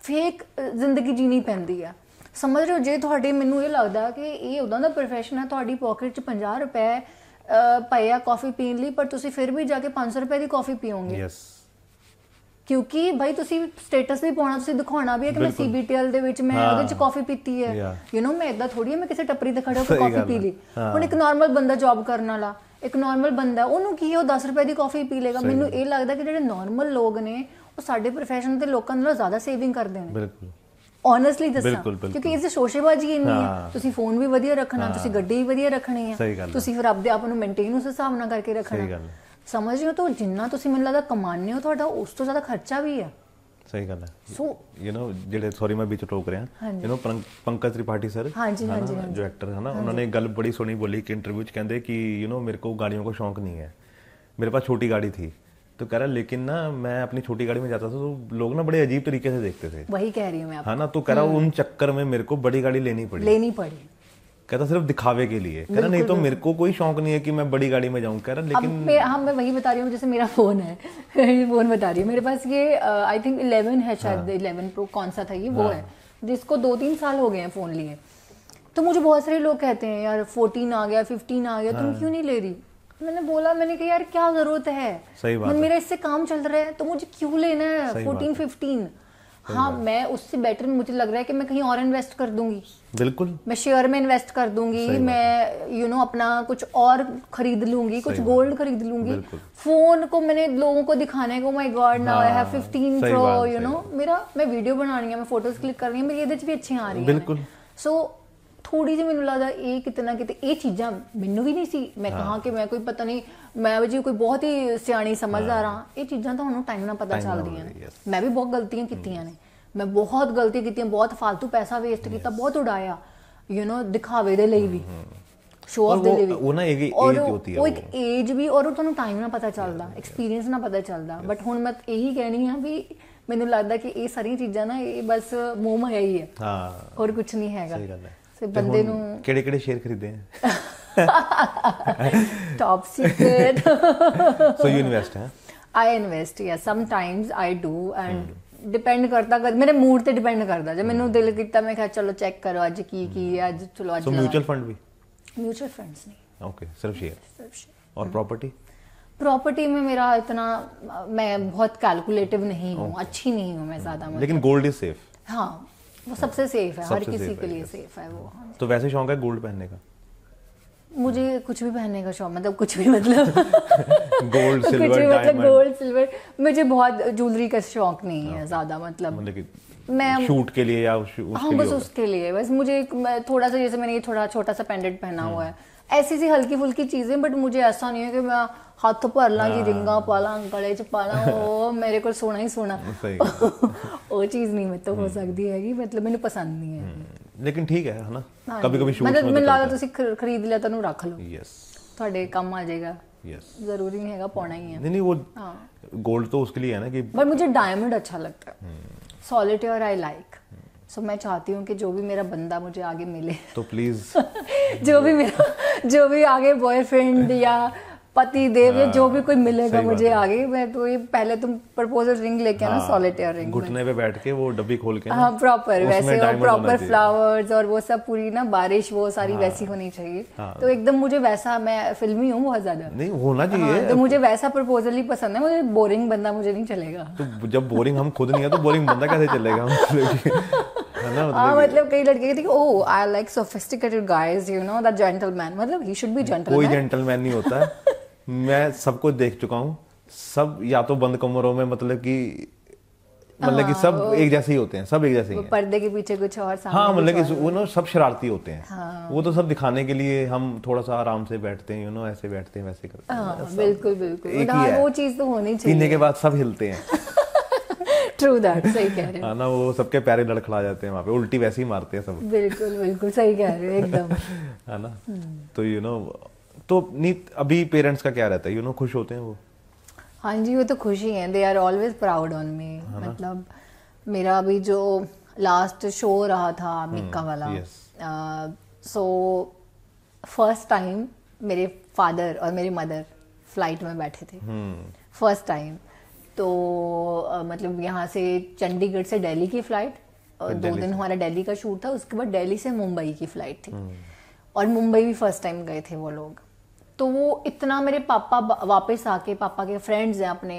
ਫੇਕ ਜ਼ਿੰਦਗੀ ਜੀਣੀ ਪੈਂਦੀ ਆ ਸਮਝ ਰਹੇ ਹੋ ਜੇ ਤੁਹਾਡੇ ਮੈਨੂੰ ਇਹ ਲੱਗਦਾ ਕਿ ਇਹ ਉਹਦਾ ਦਾ profession ਹੈ ਤੁਹਾਡੀ ਪਾਕਟ 'ਚ 50 ਰੁਪਏ ਪਏ ਆ ਕਾਫੀ ਪੀਣ ਲਈ ਪਰ ਤੁਸੀਂ ਫਿਰ ਵੀ ਜਾ ਕੇ 500 ਰੁਪਏ ਦੀ ਕਾਫੀ ਪੀਓਗੇ ਯੈਸ ਕਿਉਂਕਿ ਭਾਈ ਤੁਸੀਂ ਸਟੇਟਸ ਵੀ ਪਾਉਣਾ ਤੁਸੀਂ ਦਿਖਾਉਣਾ ਵੀ ਹੈ ਕਿ ਮੈਂ ਸੀਬੀਟੀਐਲ ਦੇ ਵਿੱਚ ਮੈਂ ਉਹਦੇ ਵਿੱਚ ਕਾਫੀ ਪੀਤੀ ਹੈ ਯੂ نو ਮੈਂ ਇਦਾਂ ਥੋੜੀ ਮੈਂ ਕਿਸੇ ਟੱਪਰੀ ਤੇ ਖੜੇ ਹੋ ਕੇ ਕਾਫੀ ਪੀ ਲਈ ਹੁਣ ਇੱਕ ਨਾਰਮਲ ਬੰਦਾ ਜੌਬ ਕਰਨ ਵਾਲਾ ਇੱਕ ਨਾਰਮਲ ਬੰਦਾ ਉਹਨੂੰ ਕੀ ਉਹ 10 ਰੁਪਏ ਦੀ ਕਾਫੀ ਪੀ ਲੇਗਾ ਮੈਨੂੰ ਇਹ ਲੱਗਦਾ ਕਿ ਜਿਹੜੇ ਨਾਰਮਲ ਲੋਕ ਨੇ ਉਹ ਸਾਡੇ profession ਦੇ ਲੋਕਾਂ ਨਾਲੋਂ ਜ਼ਿਆਦਾ ਸੇਵਿੰਗ ਕਰਦੇ ਨੇ ਬਿਲਕੁਲ ਓਨੈਸਟਲੀ ਦੱਸਾਂ ਕਿਉਂਕਿ ਇਸ ਸ਼ੋਸ਼ੇਬਾਜੀ ਇੰਨੀ ਹੈ ਤੁਸੀਂ ਫੋਨ ਵੀ ਵਧੀਆ ਰੱਖਣਾ ਤੁਸੀਂ ਗੱਡੀ ਵੀ ਵਧੀਆ ਰੱਖਣੀ ਹੈ ਤੁਸੀਂ ਫਿਰ ਆਪਦੇ ਆਪ ਨੂੰ ਮੇਨਟੇਨ ਉਸ ਹਿਸਾਬ ਨਾਲ ਕਰਕੇ ਰੱਖਣਾ ਸਮਝ ਰਹੇ ਹੋ ਤਾਂ ਜਿੰਨਾ ਤੁਸੀਂ ਮੈਨੂੰ ਲੱਗਦਾ ਕਮਾਉਂਦੇ ਹੋ ਤੁਹਾਡਾ ਉਸ ਤੋਂ ਜ਼ਿਆਦਾ ਖਰਚਾ ਵੀ ਹੈ ਸਹੀ ਗੱਲ ਹੈ ਸੋ ਯੂ نو ਜਿਹੜੇ ਸੌਰੀ ਮੈਂ ਵਿੱਚ ਟੋਕ ਰਿਹਾ ਯੂ نو ਪੰਕਜ ਤ੍ਰਿਪਾਠੀ ਸਰ ਹਾਂਜੀ ਹਾਂਜੀ ਜੋ ਐਕਟਰ ਹੈ ਨਾ ਉਹਨਾਂ ਨੇ ਗੱਲ ਬੜੀ ਸੋਹਣੀ ਬੋਲੀ ਕਿ ਇੰਟਰਵਿਊ ਚ ਕਹਿੰਦੇ ਕਿ ਯੂ نو ਮੇਰੇ ਕੋ ਗਾੜੀਆਂ ਕੋ ਸ਼ੌਂਕ ਨਹੀਂ ਹੈ ਮੇਰੇ ਪਾਸ ਛੋਟੀ ਗਾੜੀ ਥੀ तो कह रहा लेकिन ना मैं अपनी छोटी गाड़ी में जाता था तो लोग ना बड़े अजीब तरीके से देखते थे वही कह रही हूँ मैं हाँ ना तो कह रहा हम्म। उन चक्कर में मेरे को बड़ी गाड़ी लेनी पड़ी लेनी पड़ी कहता सिर्फ दिखावे के लिए कह रहा नहीं तो मेरे को कोई शौक नहीं है कि मैं बड़ी गाड़ी में जाऊं कह रहा लेकिन हाँ मैं वही बता रही हूँ जैसे मेरा फोन है फोन बता रही हूँ मेरे पास ये आई थिंक इलेवन है शायद इलेवन हाँ। प्रो कौन सा था ये वो हाँ। है जिसको दो तीन साल हो गए हैं फोन लिए तो मुझे बहुत सारे लोग कहते हैं यार फोर्टीन आ गया फिफ्टीन आ गया तुम हाँ। क्यों नहीं ले रही मैंने बोला मैंने कहा यार क्या जरूरत है सही बात मेरा इससे काम चल रहा है तो मुझे क्यों लेना है फोर्टीन फिफ्टीन हाँ मैं उससे बेटर मुझे लग रहा है कि मैं कहीं और इन्वेस्ट कर दूंगी बिल्कुल मैं शेयर में इन्वेस्ट कर दूंगी मैं यू you नो know, अपना कुछ और खरीद लूंगी कुछ गोल्ड खरीद लूंगी फोन को मैंने लोगों को दिखाने को my god now I have 15 pro you know मेरा मैं वीडियो बनानी है मैं फोटोज क्लिक कर रही हूँ मेरी एज भी अच्छी आ रही है बिल्कुल सो ਥੋੜੀ ਜਿਹੀ ਮੈਨੂੰ ਲੱਗਦਾ ਇਹ ਕਿਤਨਾ ਕਿਤੇ ਇਹ ਚੀਜ਼ਾਂ ਮੈਨੂੰ ਵੀ ਨਹੀਂ ਸੀ ਮੈਂ ਕਹਾ ਕਿ ਮੈਂ ਕੋਈ ਪਤਾ ਨਹੀਂ ਮੈਂ ਵਜੀ ਕੋਈ ਬਹੁਤ ਹੀ ਸਿਆਣੀ ਸਮਝਦਾਰ ਆ ਇਹ ਚੀਜ਼ਾਂ ਤਾਂ ਉਹਨੂੰ ਟਾਈਮ ਨਾਲ ਪਤਾ ਚੱਲਦੀਆਂ ਨੇ ਮੈਂ ਵੀ ਬਹੁਤ ਗਲਤੀਆਂ ਕੀਤੀਆਂ ਨੇ ਮੈਂ ਬਹੁਤ ਗਲਤੀ ਕੀਤੀਆਂ ਬਹੁਤ ਫालतू ਪੈਸਾ ਵੇਸਟ ਕੀਤਾ ਬਹੁਤ ਉਡਾਇਆ ਯੂ نو ਦਿਖਾਵੇ ਦੇ ਲਈ ਵੀ ਸ਼ੋ ਆਫ ਦੇ ਲਈ ਵੀ ਉਹ ਨਾ ਇਹ ਏਜ ਹੁੰਦੀ ਹੈ ਉਹ ਇੱਕ ਏਜ ਵੀ ਔਰ ਉਹ ਤੁਹਾਨੂੰ ਟਾਈਮ ਨਾਲ ਪਤਾ ਚੱਲਦਾ ਐਕਸਪੀਰੀਅੰਸ ਨਾਲ ਪਤਾ ਚੱਲਦਾ ਬਟ ਹੁਣ ਮੈਂ ਇਹੀ ਕਹਿਣੀ ਆ ਵੀ ਮੈਨੂੰ ਲੱਗਦਾ ਕਿ ਇਹ ਸਾਰੀਆਂ ਚੀਜ਼ਾਂ ਨਾ ਇਹ ਬਸ ਮੋਮ ਹੈ ਹੀ ਹੈ ਹਾਂ ਹੋਰ ਕੁਝ ਨਹੀਂ ਹੈਗਾ ਸਹੀ ਗੱਲ ਹੈ ਫਿਰ ਬੰਦੇ ਨੂੰ ਕਿਹੜੇ ਕਿਹੜੇ ਸ਼ੇਅਰ ਖਰੀਦੇ ਆ top secret so you invest huh i invest yeah sometimes i do and hmm. Depend ਕਰਦਾ ਕਰ ਮੇਰੇ ਮੂਡ ਤੇ ਡਿਪੈਂਡ ਕਰਦਾ ਜੇ ਮੈਨੂੰ ਦਿਲ ਕੀਤਾ ਮੈਂ ਕਿਹਾ ਚਲੋ ਚੈੱਕ ਕਰੋ ਅੱਜ ਕੀ ਕੀ ਹੈ ਅੱਜ ਚਲੋ ਅੱਜ ਸੋ ਮਿਊਚੁਅਲ ਫੰਡ ਵੀ म्यूचुअल फंड्स नहीं ओके सिर्फ शेयर और प्रॉपर्टी प्रॉपर्टी में मेरा इतना मैं बहुत कैलकुलेटिव नहीं हूँ अच्छी नहीं हूँ मैं ज्यादा लेकिन गोल्ड इज सेफ हाँ वो सबसे सेफ है हर किसी के लिए सेफ है वो तो वैसे शौक है गोल्ड पहनने का मुझे कुछ भी पहनने का शौक मतलब कुछ भी मतलब गोल्ड सिल्वर कुछ मतलब गोल्ड सिल्वर मुझे बहुत ज्वेलरी का शौक नहीं है ज्यादा मतलब, मतलब मैं शूट के लिए या हाँ बस उसके लिए बस मुझे थोड़ा सा जैसे मैंने ये थोड़ा छोटा सा पेंडेंट पहना हुआ है ऐसी सी हल्की फुल्की चीज़ें बट मुझे ऐसा नहीं है कि मैं ਹੱਥ ਭਰ ਲਾਂਗੀ ਰਿੰਗਾ ਪਾ ਲਾਂ ਗਲੇ 'ਚ ਪਾ ਲਾਂ ਉਹ ਮੇਰੇ ਕੋਲ ਸੋਣਾ ਹੀ ਸੋਣਾ ਉਹ ਚੀਜ਼ ਨਹੀਂ ਮੇਰੇ ਤੋਂ ਹੋ ਸਕਦੀ ਹੈਗੀ ਮਤਲਬ ਮੈਨੂੰ ਪਸੰਦ ਨਹੀਂ ਹੈ ਲੇਕਿਨ ਠੀਕ ਹੈ ਹਨਾ ਕभी ਕभी ਸ਼ੂਟ ਮਤਲਬ ਮੈਨੂੰ ਲੱਗਦਾ ਤੁਸੀਂ ਖਰੀਦ ਲਿਆ ਤੁਹਾਨੂੰ ਰੱਖ ਲਓ ਯੈਸ ਤੁਹਾਡੇ ਕੰਮ ਆ ਜਾਏਗਾ ਯੈਸ ਜ਼ਰੂਰੀ ਨਹੀਂ ਹੈਗਾ ਪਾਉਣਾ ਹੀ ਹੈ ਨਹੀਂ ਨਹੀਂ ਉਹ ਹਾਂ 골ਡ तो उसके लिए है ना कि बट मुझे डायमंड अच्छा लगता है solitaire I like so so, मैं चाहती हूँ कि जो भी मेरा बंदा मुझे आगे मिले तो प्लीज़ जो भी मेरा जो भी आगे बॉयफ्रेंड या पति देव या जो भी हाँ, कोई मिलेगा मुझे आगे मैं तो ये पहले तुम प्रपोजल रिंग लेके आना सॉलिटेयर हाँ, रिंग घुटने पे बैठ के वो डब्बी खोल के हाँ प्रॉपर वैसे और प्रॉपर फ्लावर्स और वो सब पूरी ना बारिश वो सारी हाँ, वैसी होनी चाहिए तो एकदम मुझे वैसा मैं फिल्मी हूँ बहुत ज्यादा नहीं होना चाहिए तो मुझे वैसा प्रपोजल ही पसंद है मुझे बोरिंग बंदा मुझे नहीं चलेगा तो जब बोरिंग हम खुद नहीं है तो बोरिंग बंदा कैसे चलेगा मतलब हाँ मतलब कई लड़के कहते हैं oh I like sophisticated guys you know that gentleman मतलब ही शुड बी जेंटलमैन कोई जेंटलमैन नहीं होता मैं सब कुछ देख चुका हूँ सब या तो बंद कमरों में मतलब कि मतलब कि सब हाँ, एक जैसे ही होते हैं सब एक जैसे ही पर्दे के पीछे कुछ और हाँ मतलब कि वो ना सब शरारती होते हैं हाँ। वो तो सब दिखाने के लिए हम थोड़ा सा आराम से बैठते हैं यू नो ऐसे बैठते हैं वैसे करते हैं हाँ, बिल्कुल बिल्कुल मतलब वो चीज तो होनी चाहिए पीने के बाद सब हिलते हैं ट्रू दैट सही कह रहे हाँ, ना वो सबके पैरे लड़खड़ा जाते हैं वहाँ पे उल्टी वैसे ही मारते हैं सब बिल्कुल बिल्कुल सही कह रहे हो एकदम है ना तो यू नो तो अभी पेरेंट्स का क्या रहता है यू नो खुश होते हैं वो हाँ जी वो तो they are always proud on me मतलब मेरा अभी जो लास्ट शो रहा था मिक्का hmm, वाला सो फर्स्ट टाइम मेरे फादर और मेरी मदर फ्लाइट में बैठे थे फर्स्ट hmm। टाइम तो आ, मतलब यहाँ से चंडीगढ़ से दिल्ली की फ़्लाइट दो दिन हमारा दिल्ली का शूट था उसके बाद दिल्ली से मुंबई की फ़्लाइट थी हम्म। और मुंबई भी फर्स्ट टाइम गए थे वो लोग तो वो इतना मेरे पापा वापस आके पापा के फ्रेंड्स हैं अपने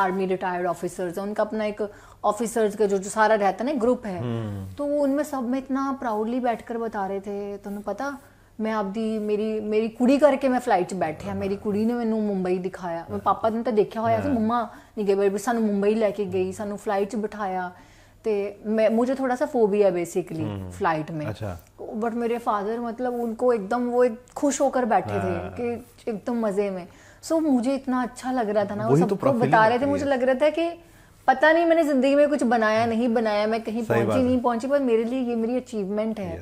आर्मी रिटायर्ड ऑफिसर्स हैं उनका अपना एक ऑफिसर्स का जो जो सारा रहता है ना ग्रुप है हम्म। तो वो उनमें सब में इतना प्राउडली बैठकर बता रहे थे तुम्हें तो पता ਮੈਂ ਆਪਦੀ ਮੇਰੀ ਮੇਰੀ ਕੁੜੀ ਕਰਕੇ ਮੈਂ ਫਲਾਈਟ 'ਚ ਬੈਠਿਆ ਮੇਰੀ ਕੁੜੀ ਨੇ ਮੈਨੂੰ ਮੁੰਬਈ ਦਿਖਾਇਆ ਮੈਂ ਪਾਪਾ ਨੇ ਤਾਂ ਦੇਖਿਆ ਹੋਇਆ ਸੀ ਮੰਮਾ ਨਹੀਂ ਗਏ ਬਈ ਸਾਨੂੰ ਮੁੰਬਈ ਲੈ ਕੇ ਗਈ ਸਾਨੂੰ ਫਲਾਈਟ 'ਚ ਬਿਠਾਇਆ तो हाँ। मैं मुझे थोड़ा सा फोबिया बेसिकली फ्लाइट में अच्छा बट मेरे फादर मतलब उनको एकदम वो एक खुश होकर बैठे थे हाँ। कि एकदम मजे में सो so, मुझे इतना अच्छा लग रहा था ना वो तो सबको बता रहे थे मुझे लग रहा था कि पता नहीं मैंने जिंदगी में कुछ बनाया नहीं बनाया मैं कहीं पहुंची नहीं पहुंची पर मेरे लिए ये मेरी अचीवमेंट है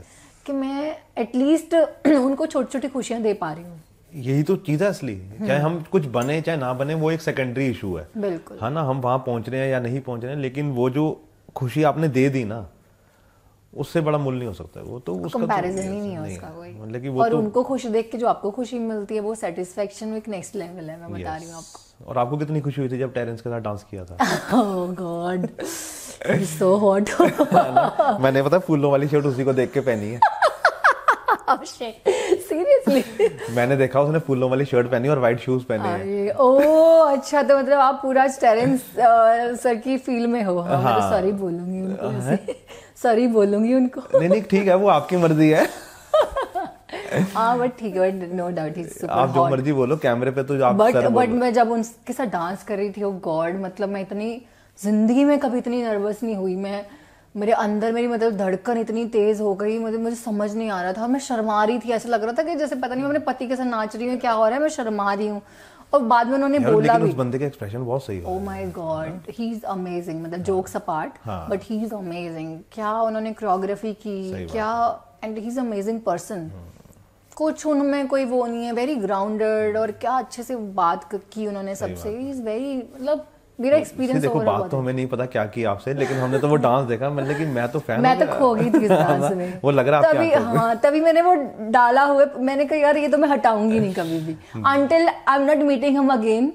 कि मैं एटलीस्ट उनको छोटी छोटी खुशियां दे पा रही हूँ यही तो चीज है असली चाहे हम कुछ बने चाहे ना बने वो एक सेकेंडरी इशू है बिल्कुल है हाँ ना हम वहाँ पहुंच रहे हैं या नहीं पहुँच रहे हैं लेकिन वो जो खुशी आपने दे दी ना उससे बड़ा मूल नहीं हो सकता है वो तो, तो उसका कंपैरिजन तो ही नहीं है उसका कोई मतलब कि वो और तो, उनको खुश देख के जो आपको खुशी मिलती है वो सेटिस्फेक्शन एक नेक्स्ट लेवल है मैं बता रही हूँ आपको और आपको कितनी खुशी हुई थी जब टेरेंस के साथ डांस किया था ओह गॉड सो हॉट मैंने पता फूलों वाली शर्ट उसी को देख के पहनी है सीरियसली oh मैंने देखा उसने फूलों वाली शर्ट पहनी और वाइट शूज पहने ओ oh, अच्छा तो मतलब आप पूरा टेरेंस सर uh, की फील में हो सॉरी हाँ, तो हाँ। बोलूंगी हाँ। सॉरी बोलूंगी उनको नहीं नहीं ठीक है वो आपकी मर्जी है हाँ बट ठीक है बट नो डाउट आप जो मर्जी बोलो कैमरे पे तो आप बट बट मैं जब उनके साथ डांस कर रही थी वो oh गॉड मतलब मैं इतनी जिंदगी में कभी इतनी नर्वस नहीं हुई मैं मेरे अंदर मेरी मतलब धड़कन इतनी तेज हो गई मतलब मुझे समझ नहीं आ रहा था मैं शर्मा रही थी ऐसा लग रहा था कि जैसे पता नहीं मैं अपने पति के साथ नाच रही हूँ क्या हो रहा है मैं शर्मा रही हूँ और बाद में उन्होंने बोला भी उस बंदे का एक्सप्रेशन बहुत सही oh my god he is amazing मतलब jokes apart but he is amazing क्या उन्होंने कोरियोग्राफी की क्या and he is amazing person कुछ उनमें कोई वो नहीं है वेरी ग्राउंडेड और क्या अच्छे से बात की उन्होंने सबसे इज वेरी मतलब मेरा एक्सपीरियंस तो देखो बात तो हमें नहीं पता क्या की आपसे लेकिन हमने तो वो डांस देखा मतलब कि मैं तो फैन मैं तो खो गई थी वो लग रहा तभी हाँ तभी मैंने वो डाला हुए मैंने कहा यार ये तो मैं हटाऊंगी नहीं कभी भी until I am not meeting him again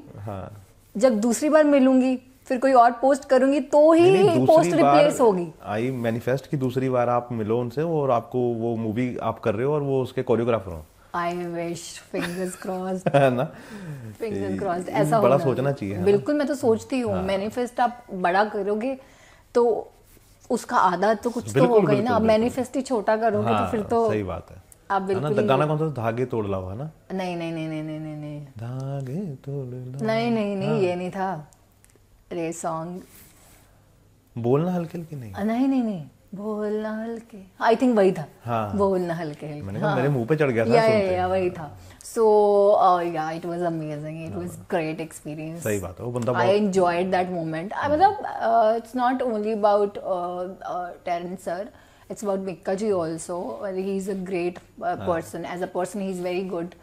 जब दूसरी बार मिलूंगी फिर कोई और पोस्ट करूंगी तो ही पोस्ट रिप्लेस होगी आई मैनिफेस्ट की दूसरी बार आप मिलो उनसे और आपको वो मूवी आप कर रहे हो और वो उसके कोरियोग्राफर हो आई विश फिंगर्स क्रॉस्ड है ना ऐसा बड़ा सोचना चाहिए बिल्कुल मैं तो सोचती हूँ मैनिफेस्ट हाँ। आप बड़ा करोगे तो उसका आधा तो कुछ तो होगा ही ना आप मैनिफेस्ट ही छोटा करोगे तो फिर तो हाँ, सही बात है आप बिल्कुल ना गाना कौन सा धागे तोड़ लाओ है ना नहीं नहीं नहीं नहीं नहीं नहीं धागे तोड़ लाओ नहीं नहीं नहीं हाँ। ये नहीं था अरे सॉन्ग बोलना हल्के हल्के नहीं नहीं नहीं नहीं बोलना हल्के आई थिंक वही था हाँ, बोलना हल्के हल्के मैंने कहा मेरे मुंह पे चढ़ गया था या, या, वही था so yeah it was amazing it was great experience सही बात है वो बंदा I enjoyed that moment I मतलब it's not only about Terence sir it's about Mika ji also he is a great person as a person he is very good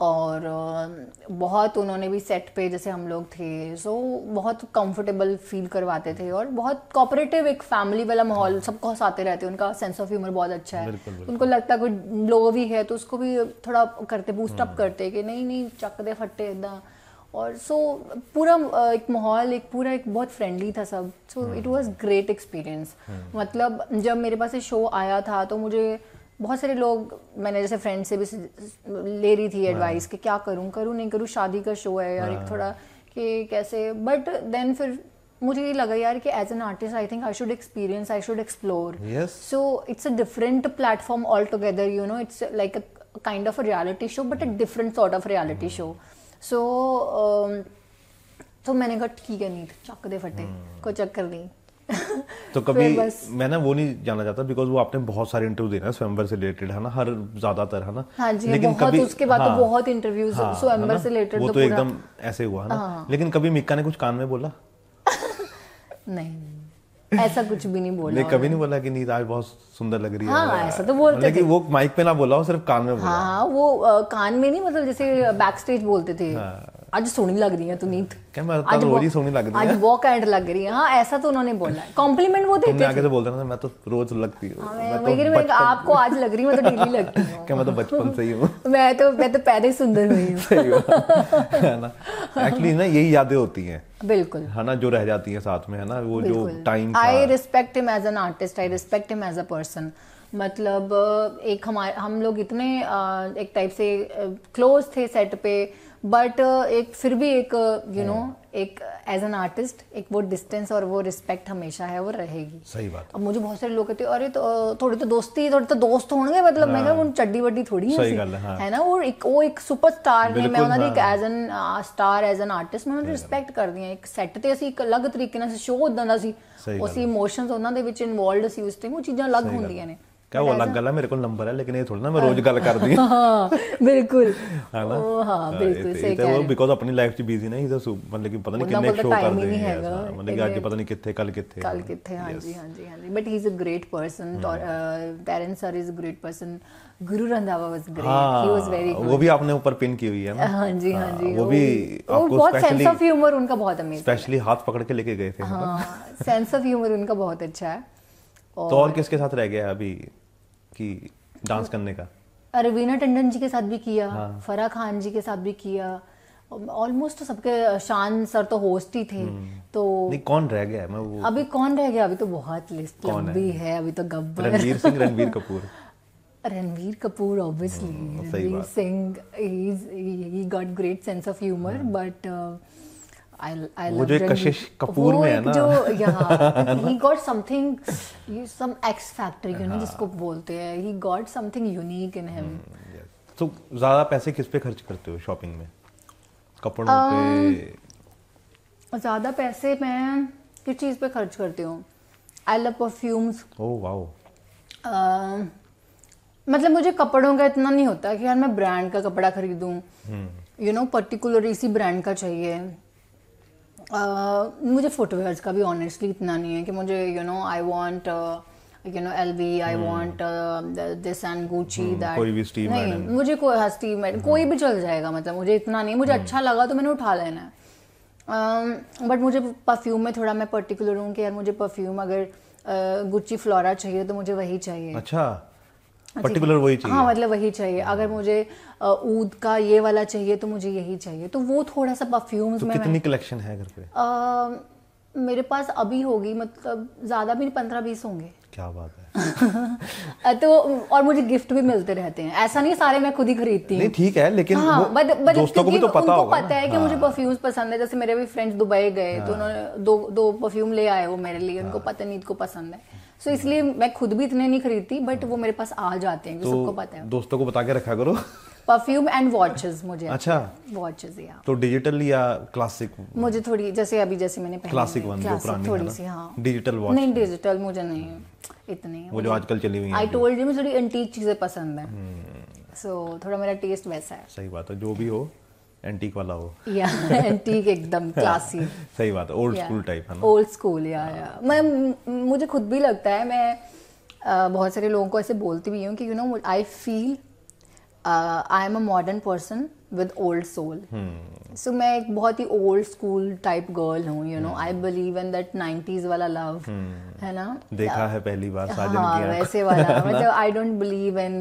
और बहुत उन्होंने भी सेट पे जैसे हम लोग थे सो बहुत कंफर्टेबल फील करवाते थे और बहुत कॉपरेटिव एक फैमिली वाला माहौल हाँ। सबको हंसाते रहते उनका सेंस ऑफ ह्यूमर बहुत अच्छा है बिल्कुल, बिल्कुल। उनको लगता है कोई लो भी है तो उसको भी थोड़ा करते बूस्टअप हाँ। करते कि नहीं नहीं चक दे फट्टे इतना और सो पूरा एक माहौल एक पूरा एक बहुत फ्रेंडली था सब so it was great experience मतलब जब मेरे पास ये शो आया था तो मुझे बहुत सारे लोग मैंने जैसे फ्रेंड से भी ले रही थी एडवाइस हाँ। कि क्या करूँ करूँ नहीं करूँ शादी का शो है यार एक हाँ। थोड़ा कि कैसे बट देन फिर मुझे ये लगा यार कि as an artist I think I should experience I should explore so it's a different platform altogether you know it's like a kind of a reality show but a different sort of reality show so तो मैंने कहा ठीक है नहीं चक दे फटे hmm. कोई चक्कर नहीं तो कभी मैं ना वो नहीं जाना चाहता बिकॉज वो आपने बहुत सारे इंटरव्यू देना है स्वयंवर से रिलेटेड है ना हर ज्यादातर है ना हाँ जी, लेकिन बहुत कभी उसके बाद तो हाँ, तो बहुत इंटरव्यूज हाँ, स्वयंवर से रिलेटेड वो तो, तो एकदम ऐसे हुआ है ना हाँ। लेकिन कभी मिक्का ने कुछ कान में बोला नहीं ऐसा कुछ भी नहीं बोला नहीं कभी नहीं बोला कि नीत आज बहुत सुंदर लग रही है हाँ ऐसा तो बोलते मतलब थे वो माइक पे ना बोला हो सिर्फ कान में बोला हाँ, हाँ वो आ, कान में नहीं मतलब जैसे बैक स्टेज बोलते थे हाँ, ਅੱਜ ਸੋਹਣੀ ਲੱਗਦੀ ਹੈ ਤੂੰ ਨੀਤ ਕਿ ਮੈਂ ਤਾਂ ਰੋਜ਼ ਹੀ ਸੋਹਣੀ ਲੱਗਦੀ ਹੈ ਅੱਜ ਵਾਕ ਐਂਡ ਲੱਗ ਰਹੀ है हाँ ऐसा तो उन्होंने बोला है कॉम्प्लीमेंट वो देते मैं आगे से तो बोलता ना मैं तो रोज लगती हूँ हाँ, मैं तो आपको आज लग रही मैं तो डेली लगती हूँ क्या मैं तो बचपन से ही हूँ मैं तो मैं तो पैदा ही सुंदर हुई हूँ एक्चुअली ना यही यादें होती हैं बिल्कुल है ना जो रह जाती है साथ में है ना वो जो time I respect him as an artist I respect him as a person मतलब एक हमारे हम लोग इतने एक टाइप से क्लोज थे सेट पे बट uh, एक फिर भी एक यू uh, नो एक एज एन आर्टिस्ट एक वो डिस्टेंस और वो रिस्पेक्ट हमेशा है वो रहेगी सही बात अब मुझे बहुत सारे लोग कहते हैं अरे तो uh, थोड़ी तो दोस्ती थोड़ी तो दोस्त होंगे मतलब मैं ਚੱਡੀ ਵੱਡੀ ਥੋੜੀ ਹੈ ਹੈ ਨਾ ਉਹ ਇੱਕ ਉਹ ਇੱਕ ਸੁਪਰਸਟਾਰ ਨੇ ਮੈਂ ਉਹਨਾਂ ਦੀ ਇੱਕ as an star as an artist ਮੈਂ ਉਹਨਾਂ ਨੂੰ ਰਿਸਪੈਕਟ ਕਰਦੀ ਹਾਂ ਇੱਕ ਸੈੱਟ ਤੇ ਅਸੀਂ ਇੱਕ ਅਲੱਗ ਤਰੀਕੇ ਨਾਲ ਸ਼ੋਅ ਉਦਾਂ ਦਾ ਸੀ ਅਸੀਂ ਇਮੋਸ਼ਨਸ ਉਹਨਾਂ ਦੇ ਵਿੱਚ ਇਨਵੋਲਡ ਸੀ ਉਸ ਟਾਈਮ ਉਹ ਚੀਜ਼ਾਂ ਅਲੱਗ ਹੁੰਦੀਆਂ ਨੇ क्या वो अलग गल मेरे को नंबर है लेकिन ये थोड़ी ना मैं रोज गल करदी हां बिल्कुल है हाँ ना ओ हां हाँ, बिल्कुल सही कह रहे हो बिकॉज़ अपनी लाइफ च बिजी नहीं इधर मतलब कि पता नहीं मतलब कितने शो कर दे मतलब कि आज पता नहीं किथे कल किथे कल किथे हां जी हां जी हां जी but he is a great person टेरन sir is a great person Guru Randhawa was great he was very good वो भी आपने ऊपर पिन की हुई है ना हां जी हां हाँ, जी वो भी आपको बहुत सेंस ऑफ ह्यूमर उनका बहुत अमेजिंग स्पेशली हाथ पकड़ के लेके गए थे हां सेंस ऑफ ह्यूमर उनका बहुत अच्छा है और तो और किसके साथ रह गया अभी कि डांस करने का रवीना टंडन जी के साथ भी किया हाँ। फराह खान जी के साथ भी किया ऑलमोस्ट तो सबके शान सर तो होस्ट ही थे हम्म। तो नहीं कौन रह गया मैं वो अभी कौन रह गया अभी तो बहुत लिस्ट लंबी है? है अभी तो Gabbar Ranveer Singh Ranveer Kapoor Ranveer Kapoor obviously hmm, Ranveer Singh he got great sense of humour but I, I वो जो एक कशिश कपूर में है ना जो यहाँ जिसको बोलते हैं तो ज़्यादा पैसे किस पे खर्च करते हो शॉपिंग में कपड़ों um, पे ज़्यादा पैसे मैं किस चीज़ पे खर्च करती हूँ आई लव परफ्यूम्स मतलब मुझे कपड़ों का इतना नहीं होता कि यार मैं ब्रांड का कपड़ा खरीदू यू नो पर्टिकुलर इसी ब्रांड का चाहिए uh, मुझे फुटवेयर्स का भी ऑनेस्टली इतना नहीं है कि मुझे you know I want you know L V I want this and Gucci that नहीं मुझे कोई हस्ती हाँ, स्टीव कोई hmm. भी चल जाएगा मतलब मुझे इतना नहीं मुझे hmm. अच्छा लगा तो मैंने उठा लेना है बट um, मुझे परफ्यूम में थोड़ा मैं पर्टिकुलर हूँ कि यार मुझे परफ्यूम अगर गुच्ची uh, फ्लोरा चाहिए तो मुझे वही चाहिए अच्छा पर्टिकुलर हाँ, वही चाहिए हाँ मतलब वही चाहिए हाँ। अगर मुझे ऊद का ये वाला चाहिए तो मुझे यही चाहिए तो वो थोड़ा सा परफ्यूम्स तो में कितनी कलेक्शन है घर पे मेरे पास अभी होगी मतलब ज़्यादा भी पंद्रह बीस होंगे क्या बात है तो और मुझे गिफ्ट भी मिलते रहते हैं ऐसा नहीं सारे मैं खुद ही खरीदती हूँ ठीक है लेकिन हाँ, वो बद, बद, दोस्तों को भी तो पता होगा पता है कि हाँ। मुझे परफ्यूम्स पसंद है जैसे मेरे भी फ्रेंड्स दुबई गए तो हाँ। तो उन्होंने दो दो परफ्यूम ले आए वो मेरे लिए उनको हाँ। पता नहीं को पसंद है सो इसलिए मैं खुद भी इतने नहीं खरीदती बट वो मेरे पास आ जाते हैं तो सबको पता है दोस्तों को बता के रखा करो परफ्यूम एंड वॉचेस मुझे अच्छा वॉचेस तो या तो डिजिटल या क्लासिक मुझे थोड़ी जैसे अभी जैसे मैंने पहले क्लासिक वन जो पुरानी थोड़ी सी हां डिजिटल वॉच नहीं डिजिटल मुझे नहीं इतने वो जो आजकल चली हुई है आई टोल्ड यू मुझे थोड़ी एंटीक चीजें पसंद है सो हम्म। थोड़ा मेरा टेस्ट वैसा है सही बात है जो भी हो एंटीक वाला हो या एंटीक एकदम क्लासी सही बात है ओल्ड स्कूल टाइप है ना ओल्ड स्कूल या या मैं मुझे खुद भी लगता है मैं बहुत सारे लोगों को ऐसे बोलती भी हूँ कि you know I feel I am a modern person with old soul so मैं एक बहुत ही ओल्ड स्कूल टाइप गर्ल हूँ you know I believe in that nineties वाला लव हम्म। है ना देखा है पहली बार हाँ वैसे वाला मतलब I don't believe in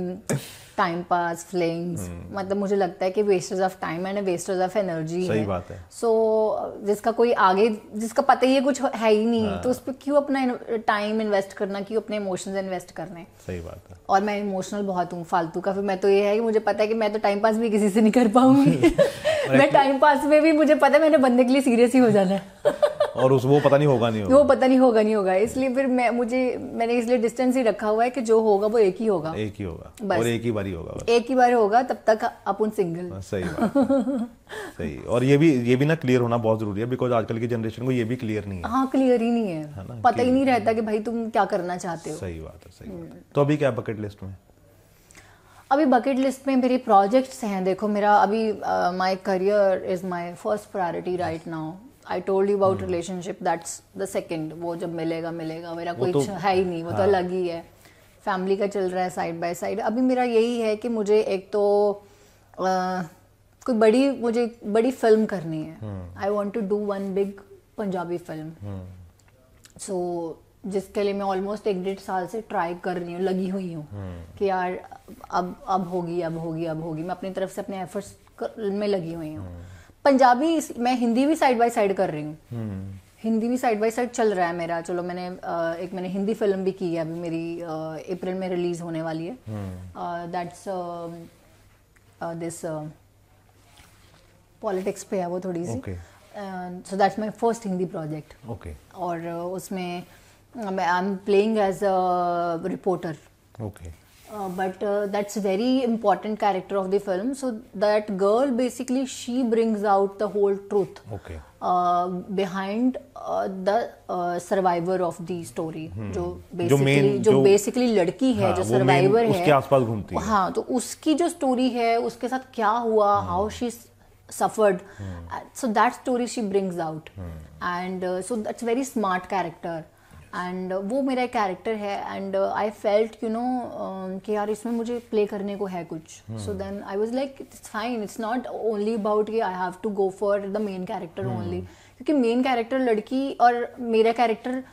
time pass flings मतलब मुझे लगता है कि wastage of time and wastage of energy सही है। बात है सो so, जिसका कोई आगे जिसका पता ही कुछ है ही नहीं हाँ। तो उस पर क्यों अपना टाइम इन्वेस्ट करना क्यों अपने इमोशंस इन्वेस्ट करने सही बात है और मैं इमोशनल बहुत हूँ फालतू का फिर मैं तो ये है कि मुझे पता है कि मैं तो टाइम पास भी किसी से नहीं कर पाऊंगी मैं टाइम पास में भी मुझे पता है मैंने बंदे के लिए सीरियस ही हो जाना है और उस वो पता नहीं होगा नहीं होगा वो पता नहीं होगा नहीं होगा इसलिए फिर मैं मुझे मैंने इसलिए डिस्टेंस ही रखा हुआ है कि जो होगा वो एक ही होगा एक ही होगा और एक ही बार बार ही होगा बस एक ही बार होगा तब तक अपन सिंगल हाँ, सही बात सही और ये भी ये भी ना क्लियर होना बहुत जरूरी है बिकॉज आजकल की जनरेशन को ये भी क्लियर नहीं है हाँ क्लियर ही नहीं है, है पता ही नहीं रहता कि भाई तुम क्या करना चाहते हो सही बात है सही बात हम्म। तो अभी क्या बकेट लिस्ट में अभी बकेट लिस्ट में मेरे प्रोजेक्ट्स हैं देखो मेरा अभी my career is my first priority right now I told you about relationship that's the second वो जब मिलेगा मिलेगा मेरा कोई तो, है ही नहीं वो तो हाँ, तो अलग ही है फैमिली का चल रहा है साइड बाय साइड अभी मेरा यही है कि मुझे एक तो कोई बड़ी मुझे बड़ी फिल्म करनी है I want to do one big Punjabi film so जिसके लिए मैं ऑलमोस्ट एक डेढ़ साल से ट्राई कर रही हूँ लगी हुई हूँ हम्म। कि यार अब अब होगी अब होगी अब होगी मैं अपनी तरफ से अपने एफर्ट्स में लगी हुई हूँ हम्म। पंजाबी मैं हिंदी भी साइड बाय साइड कर रही हूँ हम्म। हिंदी भी साइड बाय साइड चल रहा है मेरा चलो मैंने एक मैंने हिंदी फिल्म भी की है अभी मेरी अप्रैल में रिलीज होने वाली है दैट्स दिस पॉलिटिक्स पे है वो थोड़ी सी so that's my first Hindi project okay और uh, उसमें I am playing as a reporter okay but that's very important character of the film so that girl basically she brings out the whole truth okay behind the survivor of the story जो basically जो basically लड़की है हाँ, जो survivor है उसके आसपास घूमती है हाँ तो उसकी जो स्टोरी है उसके साथ क्या हुआ how she suffered so that story she brings out and so that's very smart character and uh, वो मेरा कैरेक्टर है and I felt you know कि यार इसमें मुझे प्ले करने को है कुछ so then I was like it's fine it's not only about कि I have to go for the main character only क्योंकि मेन कैरेक्टर लड़की और मेरा कैरेक्टर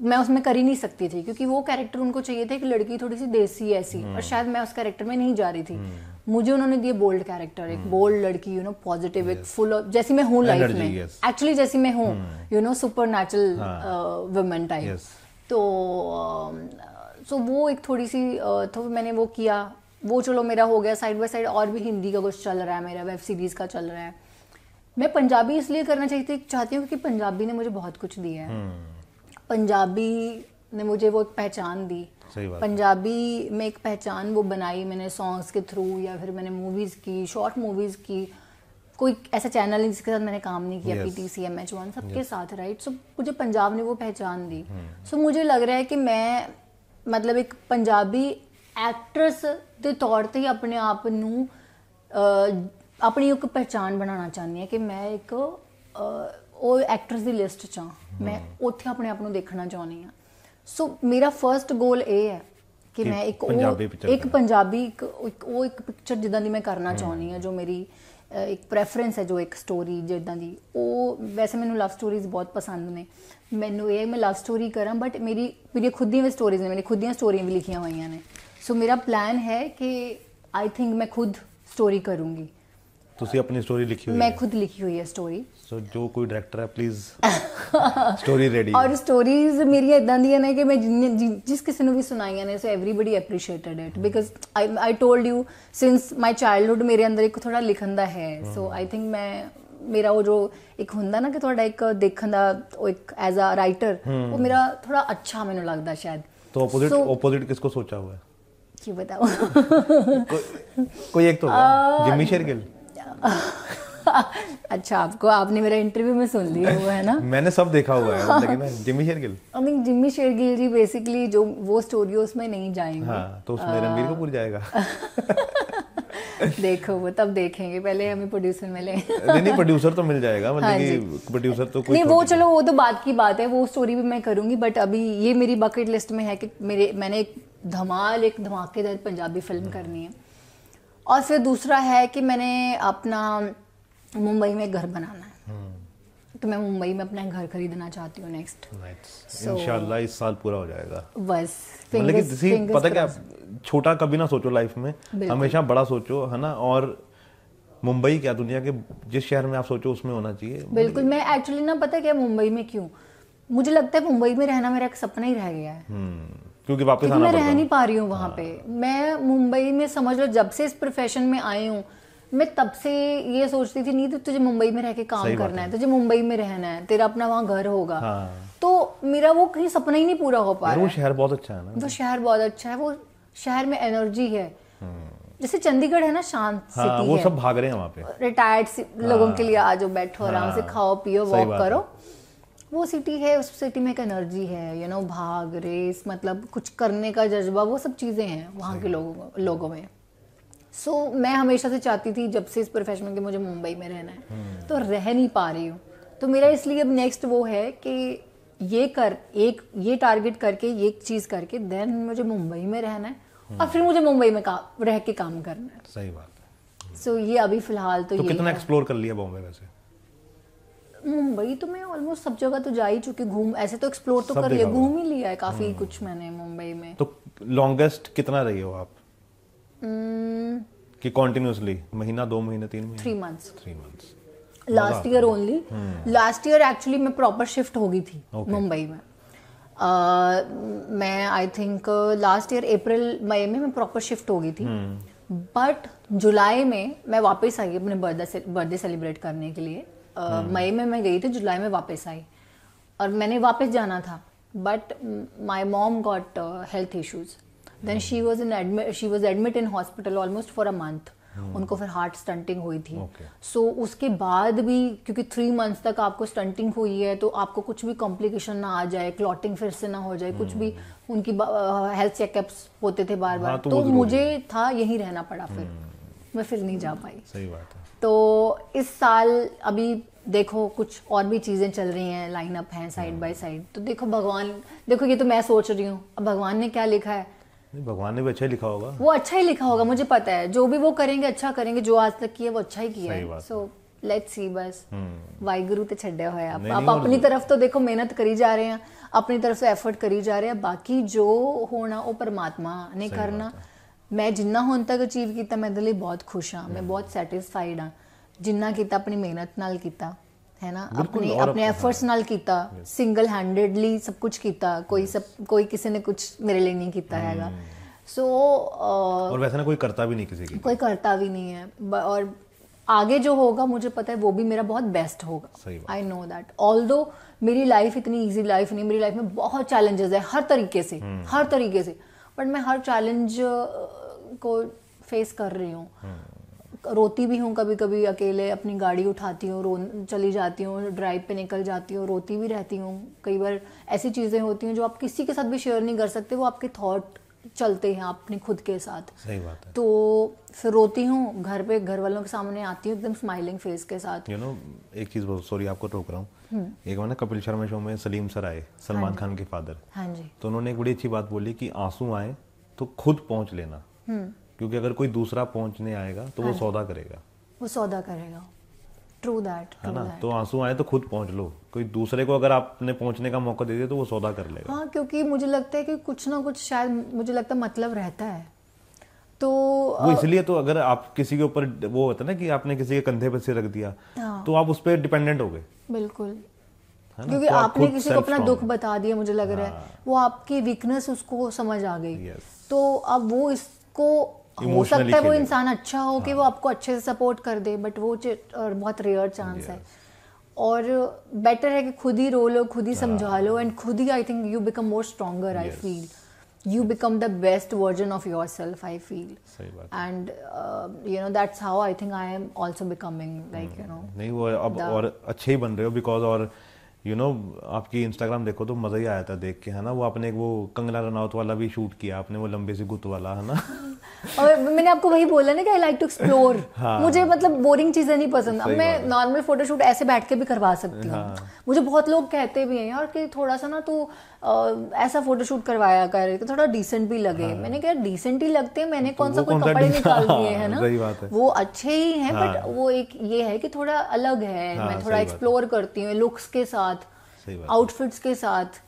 मैं उसमें कर ही नहीं सकती थी क्योंकि वो कैरेक्टर उनको चाहिए था कि लड़की थोड़ी सी देसी ऐसी और हम्म। शायद मैं उस कैरेक्टर में नहीं जा रही थी हम्म। मुझे उन्होंने दिए बोल्ड कैरेक्टर एक बोल्ड हम्म। लड़की यू नो पॉजिटिव एक फुल जैसी मैं हूँ लाइफ में एक्चुअली जैसी मैं हूँ you know super natural women type तो सो um, वो एक थोड़ी सी uh, तो मैंने वो किया वो चलो मेरा हो गया साइड बाय साइड और भी हिंदी का कुछ चल रहा है मेरा वेब सीरीज का चल रहा है मैं पंजाबी इसलिए करना चाहती चाहती हूँ क्योंकि पंजाबी ने मुझे बहुत कुछ दिया है पंजाबी ने मुझे वो एक पहचान दी सही बात पंजाबी में एक पहचान वो बनाई मैंने सॉन्ग्स के थ्रू या फिर मैंने मूवीज़ की शॉर्ट मूवीज़ की कोई ऐसा चैनल नहीं जिसके साथ मैंने काम नहीं किया P T C M H one सबके साथ राइट सो मुझे पंजाब ने वो पहचान दी सो मुझे लग रहा है कि मैं मतलब एक पंजाबी एक्ट्रेस के तौर पर ही अपने आप न अपनी एक पहचान बनाना चाहनी है कि मैं एक ਉਹ ਐਕਟਰਸ ਦੀ ਲਿਸਟ 'ਚ ਮੈਂ ਉੱਥੇ ਆਪਣੇ ਆਪ ਨੂੰ ਦੇਖਣਾ ਚਾਹੁੰਦੀ ਆ ਸੋ ਮੇਰਾ ਫਰਸਟ ਗੋਲ ਇਹ ਹੈ ਕਿ ਮੈਂ ਇੱਕ ਉਹ ਇੱਕ ਪੰਜਾਬੀ ਇੱਕ ਉਹ ਇੱਕ ਪਿਕਚਰ ਜਿੱਦਾਂ ਦੀ ਮੈਂ ਕਰਨਾ ਚਾਹੁੰਦੀ ਆ ਜੋ ਮੇਰੀ ਇੱਕ ਪ੍ਰੈਫਰੈਂਸ ਹੈ ਜੋ ਇੱਕ ਸਟੋਰੀ ਜਿੱਦਾਂ ਦੀ ਉਹ ਵੈਸੇ ਮੈਨੂੰ ਲਵ ਸਟੋਰੀਜ਼ ਬਹੁਤ ਪਸੰਦ ਨੇ ਮੈਨੂੰ ਇਹ ਮੈਂ ਲਵ ਸਟੋਰੀ ਕਰਾਂ ਬਟ ਮੇਰੀ ਮੇਰੀ ਖੁਦ ਦੀਆਂ ਸਟੋਰੀਜ਼ ਨੇ ਮੇਰੀ ਖੁਦ ਦੀਆਂ ਸਟੋਰੀਆਂ ਵੀ ਲਿਖੀਆਂ ਹੋਈਆਂ ਨੇ ਸੋ ਮੇਰਾ ਪਲਾਨ ਹੈ ਕਿ ਆਈ ਥਿੰਕ ਮੈਂ ਖੁਦ ਸਟੋਰੀ ਕਰੂੰਗੀ ਤੁਸੀਂ ਆਪਣੀ ਸਟੋਰੀ ਲਿਖੀ ਹੋਈ ਹੈ ਮੈਂ ਖੁਦ ਲਿਖੀ ਹੋਈ ਹੈ ਸਟੋਰੀ ਸੋ ਜੋ ਕੋਈ ਡਾਇਰੈਕਟਰ ਹੈ ਪਲੀਜ਼ ਸਟੋਰੀ ਰੈਡੀ ਔਰ ਸਟੋਰੀਜ਼ ਮੇਰੀਆਂ ਇਦਾਂ ਦੀਆਂ ਨੇ ਕਿ ਮੈਂ ਜਿਸ ਕਿਸੇ ਨੂੰ ਵੀ ਸੁਣਾਈਆਂ ਨੇ so everybody appreciated it because I I told you ਸਿንስ ਮਾਈ ਚਾਈਲਡਹੂਡ ਮੇਰੇ ਅੰਦਰ ਇੱਕ ਥੋੜਾ ਲਿਖਣ ਦਾ ਹੈ ਸੋ ਆਈ ਥਿੰਕ ਮੈਂ ਮੇਰਾ ਉਹ ਜੋ ਇੱਕ ਹੁੰਦਾ ਨਾ ਕਿ ਤੁਹਾਡਾ ਇੱਕ ਦੇਖਣ ਦਾ ਉਹ ਇੱਕ ਐਜ਼ ਅ ਰਾਈਟਰ ਉਹ ਮੇਰਾ ਥੋੜਾ ਅੱਛਾ ਮੈਨੂੰ ਲੱਗਦਾ ਸ਼ਾਇਦ तो ਆਪੋਜ਼ਿਟ ਆਪੋਜ਼ਿਟ ਕਿਸ ਕੋ ਸੋਚਾ ਹੋਇਆ ਕੀ ਬਤਾਓ ਕੋਈ ਇੱਕ ਤੋਂ ਜਿਮੀ ਸ਼ੇਰਗਿਲ अच्छा आपको आपने मेरा इंटरव्यू में सुन लिया हुआ है ना मैंने सब देखा हुआ है लेकिन Jimmy Shergill I mean Jimmy Shergill ji basically जो वो स्टोरी उसमें नहीं जाएंगे हाँ, तो उसमें रणबीर कपूर जाएगा देखो वो तब देखेंगे पहले हमें प्रोड्यूसर मिले नहीं नहीं प्रोड्यूसर तो मिल जाएगा हाँ मतलब कि प्रोड्यूसर तो कोई नहीं वो चलो वो तो बात की बात है वो स्टोरी भी मैं करूंगी बट अभी ये मेरी बकेट लिस्ट में है कि मेरे मैंने एक धमाल एक धमाकेदार पंजाबी फिल्म करनी है और फिर दूसरा है कि मैंने अपना मुंबई में घर बनाना है हम्म। तो मैं मुंबई में अपना घर खरीदना चाहती हूँ नेक्स्ट इनशाला इस साल पूरा हो जाएगा बस लेकिन मतलब पता क्या छोटा कभी ना सोचो लाइफ में हमेशा बड़ा सोचो है ना और मुंबई क्या दुनिया के जिस शहर में आप सोचो उसमें होना चाहिए बिल्कुल मैं एक्चुअली ना पता क्या मुंबई में क्यों मुझे लगता है मुंबई में रहना मेरा एक सपना ही रह गया है हम्म। क्योंकि वापस आना मैं रह नहीं पा रही हूँ वहाँ हाँ। पे मैं मुंबई में समझ लो जब से इस प्रोफेशन में आई हूँ मैं तब से ये सोचती थी नहीं तो तुझे मुंबई में रह के काम करना है।, है तुझे मुंबई में रहना है तेरा अपना वहाँ घर होगा हाँ। तो मेरा वो कहीं सपना ही नहीं पूरा हो पा रहा वो शहर बहुत अच्छा है ना वो शहर बहुत अच्छा है वो शहर में एनर्जी है हम्म। जैसे चंडीगढ़ है ना शांत हाँ, वो है। सब भाग रहे हैं वहाँ पे रिटायर्ड लोगों के लिए हाँ। आ जाओ बैठो आराम से हाँ। खाओ पियो वॉक करो वो सिटी है उस सिटी में एक एनर्जी है यू नो भाग रेस मतलब कुछ करने का जज्बा वो सब चीज़ें हैं वहाँ के लोगों लोगों में सो so, मैं हमेशा से चाहती थी जब से इस प्रोफेशन में मुझे मुंबई में रहना है हम्म। तो रह नहीं पा रही हूँ तो मेरा इसलिए अब नेक्स्ट वो है कि ये कर एक ये टारगेट करके ये चीज़ करके देन मुझे मुंबई में रहना है और हम्म। फिर मुझे मुंबई में रह के काम करना है सही बात है सो so, ये अभी फिलहाल तो, तो कितना एक्सप्लोर कर लिया बॉम्बे में से मुंबई तो मैं ऑलमोस्ट सब जगह तो जा ही चुकी घूम ऐसे तो एक्सप्लोर तो कर लिया घूम ही लिया है काफी हम्म। कुछ मैंने मुंबई में तो लॉन्गेस्ट कितना रही हो आप हम्म। कि कंटिन्यूअसली महीना दो महीने तीन महीने three months three months last year only last year actually मैं प्रॉपर शिफ्ट हो गई थी मुंबई में मैं I think last year April मई में मैं प्रॉपर शिफ्ट हो गई थी बट हम्म। जुलाई में मैं वापस आई अपने बर्थडे बर्थडे सेलिब्रेट करने के लिए हाँ। मई में मैं गई थी जुलाई में वापस आई और मैंने वापस जाना था but my mom got health issues then she was in she was admit in hospital almost for a month हाँ। हाँ। उनको फिर हार्ट स्टंटिंग हुई थी सो okay. so, उसके बाद भी क्योंकि थ्री मंथ्स तक आपको स्टंटिंग हुई है तो आपको कुछ भी कॉम्प्लिकेशन ना आ जाए क्लॉटिंग फिर से ना हो जाए कुछ भी उनकी हेल्थ चेकअप्स होते थे बार बार तो, तो मुझे था यहीं रहना पड़ा फिर मैं फिर नहीं जा पाई सही बात है तो इस साल अभी देखो कुछ और भी चीज़ें चल रही हैं लाइन अप हैं साइड बाय साइड तो देखो भगवान देखो ये तो मैं सोच रही हूँ अब भगवान ने क्या लिखा है भगवान ने भी अच्छा लिखा होगा वो अच्छा ही लिखा होगा मुझे पता है जो भी वो करेंगे अच्छा करेंगे जो आज तक किया वो अच्छा ही किया है सो लेट्स सी बस हम्म। वाहगुरु तो छा होया आप, आप अपनी तरफ तो देखो मेहनत करी जा रहे हैं अपनी तरफ से एफर्ट करी जा रहे हैं बाकी जो होना वो परमात्मा ने करना ਮੈਂ ਜਿੰਨਾ ਹੁਣ ਤੱਕ ਅਚੀਵ ਕੀਤਾ ਮੈਂ ਇਹਦੇ ਲਈ ਬਹੁਤ ਖੁਸ਼ ਹਾਂ ਮੈਂ ਬਹੁਤ ਸੈਟੀਸਫਾਈਡ ਹਾਂ ਜਿੰਨਾ ਕੀਤਾ ਆਪਣੀ ਮਿਹਨਤ ਨਾਲ ਕੀਤਾ है ना अपने अपने एफर्ट्स ਨਾਲ ਕੀਤਾ ਸਿੰਗਲ ਹੈਂਡਡਲੀ ਸਭ ਕੁਝ ਕੀਤਾ ਕੋਈ ਸਭ ਕੋਈ ਕਿਸੇ ਨੇ ਕੁਝ ਮੇਰੇ ਲਈ ਨਹੀਂ ਕੀਤਾ ਹੈਗਾ सो और ना कोई करता भी नहीं किसी की कोई करता भी नहीं है और आगे जो होगा मुझे पता है वो भी मेरा बहुत बेस्ट होगा आई नो दैट ऑल मेरी लाइफ इतनी ईजी लाइफ नहीं मेरी लाइफ में बहुत चैलेंजेस है हर तरीके से हम्म। हर तरीके से बट मैं हर चैलेंज को फेस कर रही हूँ रोती भी हूँ कभी कभी अकेले अपनी गाड़ी उठाती हूँ रो चली जाती हूँ ड्राइव पे निकल जाती हूँ रोती भी रहती हूँ कई बार ऐसी चीज़ें होती हैं जो आप किसी के साथ भी शेयर नहीं कर सकते वो आपके थॉट चलते हैं अपने खुद के साथ सही बात है तो फिर रोती हूँ घर पे घर वालों के सामने आती हूँ एकदम स्माइलिंग फेस के साथ यू you नो know, एक चीज़ सॉरी आपको टोक रहा हूँ हम्म। एक बार ना कपिल शर्मा शो में सलीम सर आए सलमान हाँ खान के फादर हाँ जी तो उन्होंने एक बड़ी अच्छी बात बोली कि आंसू आए तो खुद पहुंच लेना हम्म। क्योंकि अगर कोई दूसरा पहुंचने आएगा तो वो हाँ। सौदा करेगा वो सौदा करेगा ट्रू दैट है ना तो आंसू आए तो खुद पहुंच लो कोई दूसरे को अगर आपने पहुंचने का मौका दे दिया तो वो सौदा कर लेगा हाँ क्योंकि मुझे लगता है कि कुछ ना कुछ शायद मुझे लगता है मतलब रहता है तो वो इसलिए तो अगर आप किसी के ऊपर वो होता है ना कि आपने किसी के कंधे पर सिर रख दिया हाँ। तो आप उस पर डिपेंडेंट हो गए बिल्कुल क्योंकि तो आपने किसी को अपना दुख बता दिया मुझे लग हाँ। रहा है हाँ। वो आपकी वीकनेस उसको समझ आ गई तो अब वो इस को हो सकता है वो इंसान अच्छा हो कि हाँ। वो आपको अच्छे से सपोर्ट कर दे बट वो बहुत रेयर चांस है और बेटर है कि खुद ही रो लो खुद ही समझा हाँ। लो एंड खुद ही I think you become more stronger I feel you become the best version of yourself I feel and you know that's how I think I am also becoming like you know नहीं वो अब और अच्छे ही बन रहे हो because और you know आपकी इंस्टाग्राम देखो तो मज़ा ही आया था देख के है ना वो आपने एक वो कंगना रनौत वाला भी शूट किया आपने वो लंबे से गुत वाला है ना और मैंने आपको वही बोला ना कि आई लाइक टू एक्सप्लोर मुझे मतलब बोरिंग चीज़ें नहीं पसंद अब मैं नॉर्मल फोटोशूट ऐसे बैठ के भी करवा सकती हूँ हाँ। मुझे बहुत लोग कहते भी हैं यार कि थोड़ा सा ना तू तो ऐसा फोटोशूट करवाया कर रहे थे थोड़ा डिसेंट भी लगे हाँ। मैंने कहा डिसेंट ही लगते हैं मैंने तो कौन सा कोई कपड़े निकाल हाँ, दिए हैं ना बात है। वो अच्छे ही हैं हाँ। बट वो एक ये है कि थोड़ा अलग है हाँ, मैं थोड़ा एक्सप्लोर करती हूँ लुक्स के साथ आउटफिट्स के साथ